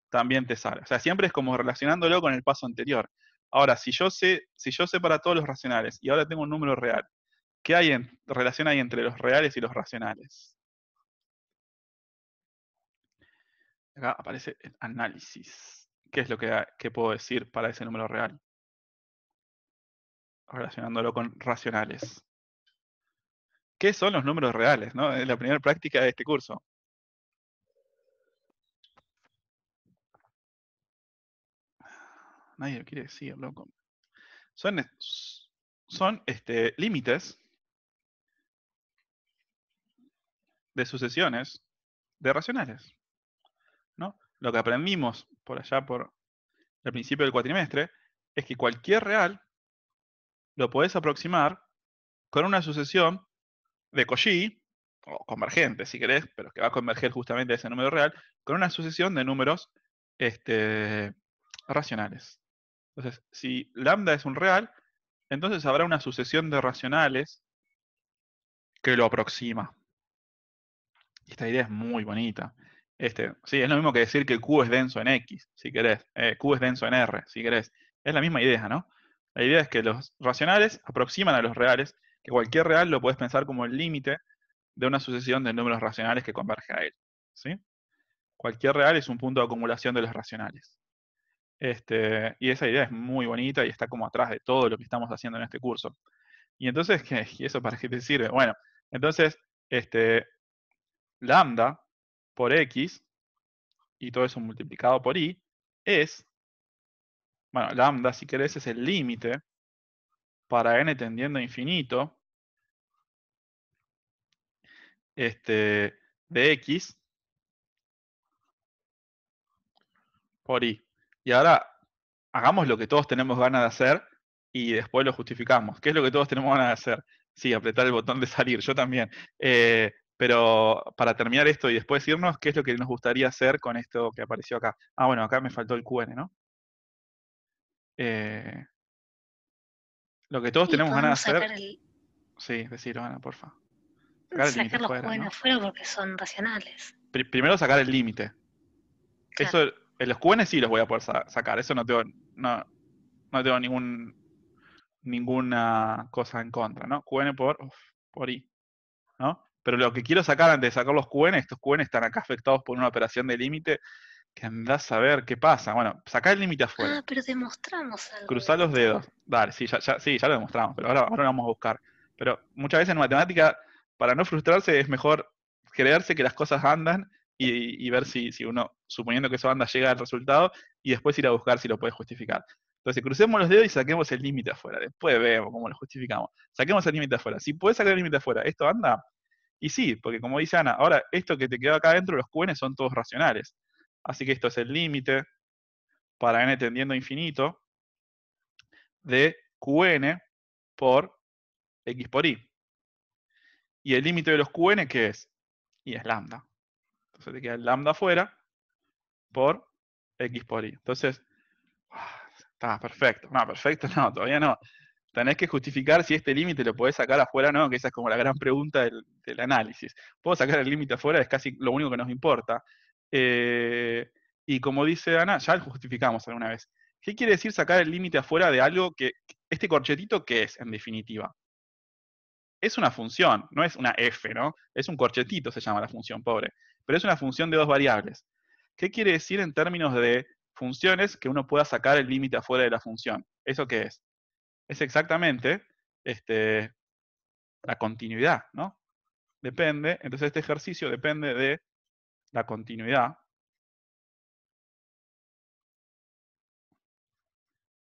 [SPEAKER 1] también te sale. O sea, siempre es como relacionándolo con el paso anterior. Ahora, si yo sé, si yo sé para todos los racionales y ahora tengo un número real, ¿qué hay en, relación hay entre los reales y los racionales? Acá aparece el análisis. ¿Qué es lo que puedo decir para ese número real? Relacionándolo con racionales. ¿Qué son los números reales? ¿no? Es la primera práctica
[SPEAKER 2] de este curso.
[SPEAKER 1] Nadie lo quiere decir, loco. Son, son este, límites de sucesiones de racionales. ¿no? Lo que aprendimos por allá, por el principio del cuatrimestre, es que cualquier real lo podés aproximar con una sucesión de Cauchy, o convergente si querés, pero que va a converger justamente a ese número real, con una sucesión de números este, racionales. Entonces, si lambda es un real, entonces habrá una sucesión de racionales que lo aproxima. Esta idea es muy bonita. Este, sí, es lo mismo que decir que Q es denso en X, si querés. Eh, Q es denso en R, si querés. Es la misma idea, ¿no? La idea es que los racionales aproximan a los reales que cualquier real lo puedes pensar como el límite de una sucesión de números racionales que converge a él. ¿sí? Cualquier real es un punto de acumulación de los racionales. Este, y esa idea es muy bonita y está como atrás de todo lo que estamos haciendo en este curso. Y entonces, ¿qué? eso para qué te sirve? Bueno, entonces, este, lambda por x, y todo eso multiplicado por y, es, bueno, lambda si querés es el límite para n tendiendo a infinito este, de x por y. Y ahora hagamos lo que todos tenemos ganas de hacer y después lo justificamos. ¿Qué es lo que todos tenemos ganas de hacer? Sí, apretar el botón de salir, yo también. Eh, pero para terminar esto y después irnos, ¿qué es lo que nos gustaría hacer con esto que apareció acá? Ah, bueno, acá me faltó el QN, ¿no? Eh, lo que todos tenemos ganas de hacer. Sí, decirlo, Ana, porfa. Sacar, los
[SPEAKER 3] fuera, porque son racionales.
[SPEAKER 1] primero sacar el límite. Eso, los QN sí los voy a poder sacar. Eso no tengo, no, no tengo ningún ninguna cosa en contra, ¿no? QN por, por I, ¿no? Pero lo que quiero sacar antes de sacar los QN, estos QN están acá afectados por una operación de límite que andás a ver qué pasa. Bueno, sacá el límite afuera. Ah,
[SPEAKER 3] pero demostramos algo.
[SPEAKER 1] Cruzá los dedos. Dale, sí, ya, sí, ya lo demostramos, pero ahora, ahora lo vamos a buscar. Pero muchas veces en matemática, para no frustrarse, es mejor creerse que las cosas andan y, ver si, uno, suponiendo que eso anda, llega al resultado y después ir a buscar si lo puede justificar. Entonces, crucemos los dedos y saquemos el límite afuera. Después vemos cómo lo justificamos. Saquemos el límite afuera. Si puedes sacar el límite afuera, ¿esto anda? Y sí, porque como dice Ana, ahora esto que te quedó acá adentro, los QN son todos racionales. Así que esto es el límite para n tendiendo a infinito de Qn por x por y. ¿Y el límite de los Qn qué es? Y es lambda. Entonces te queda lambda afuera por x por y. Entonces, está perfecto. No, perfecto no, todavía no. Tenés que justificar si este límite lo podés sacar afuera o no, que esa es como la gran pregunta del, del análisis. ¿Puedo sacar el límite afuera? Es casi lo único que nos importa. Eh, y como dice Ana, ya lo justificamos alguna vez. ¿Qué quiere decir sacar el límite afuera de algo que, este corchetito, ¿qué es en definitiva? Es una función, no es una f, ¿no? Es un corchetito, se llama la función, pobre. Pero es una función de dos variables. ¿Qué quiere decir en términos de funciones que uno pueda sacar el límite afuera de la función? ¿Eso qué es? Es exactamente este, la continuidad, ¿no? Depende, entonces este ejercicio
[SPEAKER 2] depende de la continuidad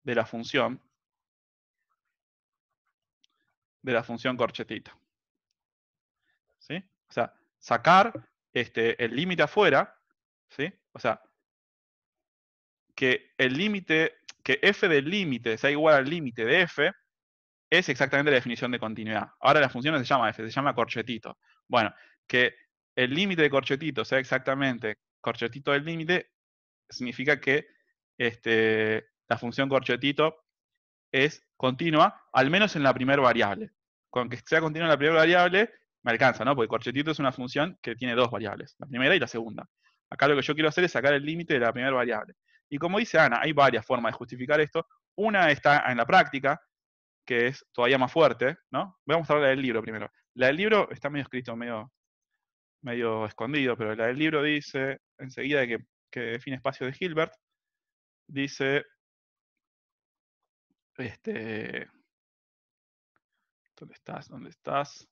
[SPEAKER 2] de la función
[SPEAKER 1] de la función corchetito O sea, sacar este, el límite afuera, ¿sí? O sea, que el límite, que f del límite sea igual al límite de f, es exactamente la definición de continuidad. Ahora la función no se llama f, se llama corchetito. Bueno, que el límite de corchetito sea exactamente corchetito del límite, significa que este, la función corchetito es continua, al menos en la primera variable. Con que sea continua en la primera variable, me alcanza, ¿no? Porque corchetito es una función que tiene dos variables, la primera y la segunda. Acá lo que yo quiero hacer es sacar el límite de la primera variable. Y como dice Ana, hay varias formas de justificar esto. Una está en la práctica, que es todavía más fuerte, ¿no? Vamos a hablar del libro primero. La del libro está medio escrito, medio medio escondido, pero la del libro dice, enseguida que, que define espacio de Hilbert,
[SPEAKER 2] dice, este, ¿dónde estás? ¿Dónde estás?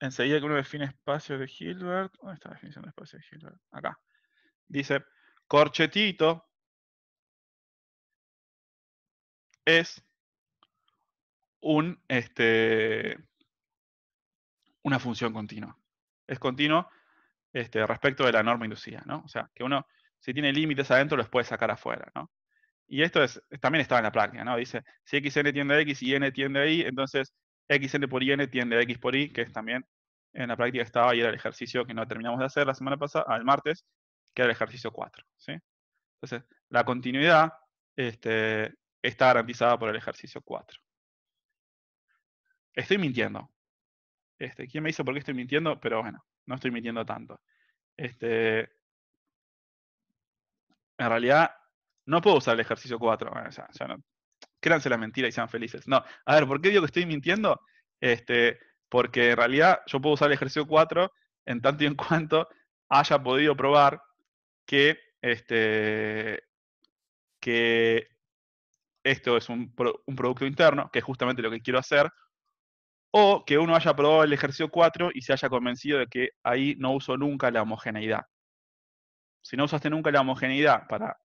[SPEAKER 1] Enseguida que uno define espacio de Hilbert, ¿dónde está la definición de espacio de Hilbert? Acá. Dice,
[SPEAKER 2] corchetito es
[SPEAKER 1] este, una función continua. Es continuo este, respecto de la norma inducida, O sea, que uno, si tiene límites adentro, los puede sacar afuera, Y esto también estaba en la práctica, ¿no? Dice, si xn tiende a x y n tiende a y, entonces xn por n tiende a x por y, que es también en la práctica estaba y era el ejercicio que no terminamos de hacer la semana pasada, el martes, que era el ejercicio 4, Entonces, la continuidad este, está garantizada por el ejercicio 4. Estoy mintiendo. Este, ¿Quién me dice por qué estoy mintiendo? Pero bueno, no estoy mintiendo tanto. Este, en realidad, no puedo usar el ejercicio 4. créanse la mentira y sean felices. No, a ver, ¿por qué digo que estoy mintiendo? Este, porque en realidad yo puedo usar el ejercicio 4 en tanto y en cuanto haya podido probar que, esto es un producto interno, que es justamente lo que quiero hacer, o que uno haya probado el ejercicio 4 y se haya convencido de que ahí no uso nunca la homogeneidad. Si no usaste nunca la homogeneidad para,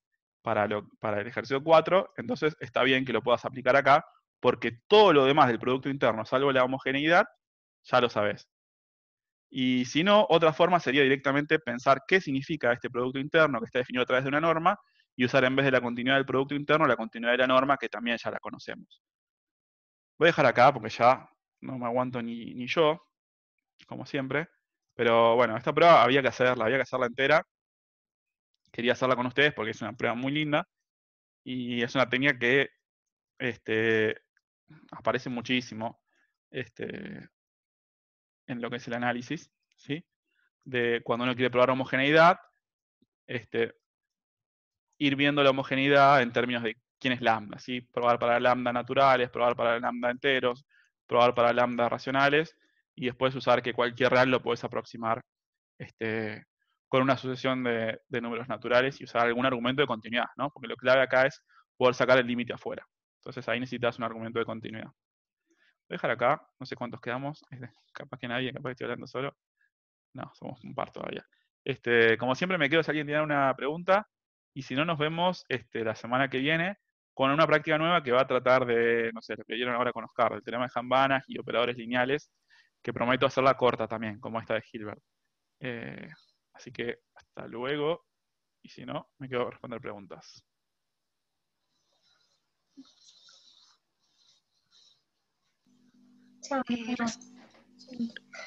[SPEAKER 1] para, para el ejercicio 4, entonces está bien que lo puedas aplicar acá, porque todo lo demás del Producto Interno, salvo la homogeneidad, ya lo sabes. Y si no, otra forma sería directamente pensar qué significa este Producto Interno que está definido a través de una norma y usar en vez de la continuidad del Producto Interno la continuidad de la norma que también ya la conocemos. Voy a dejar acá porque ya no me aguanto ni, yo, como siempre. Pero bueno, esta prueba había que hacerla, había que hacerla entera. Quería hacerla con ustedes porque es una prueba muy linda y es una técnica que este, aparece muchísimo este, en lo que es el análisis, ¿sí? De cuando uno quiere probar homogeneidad, este, ir viendo la homogeneidad en términos de quién es lambda, ¿sí? Probar para lambda naturales, probar para lambda enteros, probar para lambdas racionales y después usar que cualquier real lo puedes aproximar este, con una sucesión de, números naturales y usar algún argumento de continuidad, ¿no? Porque lo clave acá es poder sacar el límite afuera. Entonces ahí necesitas un argumento de continuidad. Voy a dejar acá, no sé cuántos quedamos, capaz que nadie, capaz que estoy hablando solo. No, somos un par todavía. Este, como siempre me quedo si alguien tiene una pregunta, y si no nos vemos este, la semana que viene, con una práctica nueva que va a tratar de, no sé, lo que ahora con Oscar, el teorema de Jambanas y operadores lineales, que prometo hacerla corta también, como esta de Hilbert. Eh, así que hasta luego, y si no, me quedo a responder preguntas. Chao.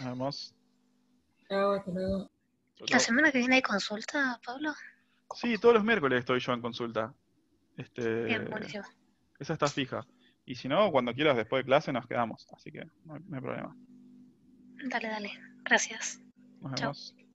[SPEAKER 1] Vamos.
[SPEAKER 3] Chao, hasta luego. ¿La semana que viene hay consulta, Pablo?
[SPEAKER 1] Sí, todos los miércoles estoy yo en consulta. Este, esa está fija. Y si no, cuando quieras, después de clase nos quedamos. Así que no hay, problema.
[SPEAKER 3] Dale, dale. Gracias.
[SPEAKER 1] Nos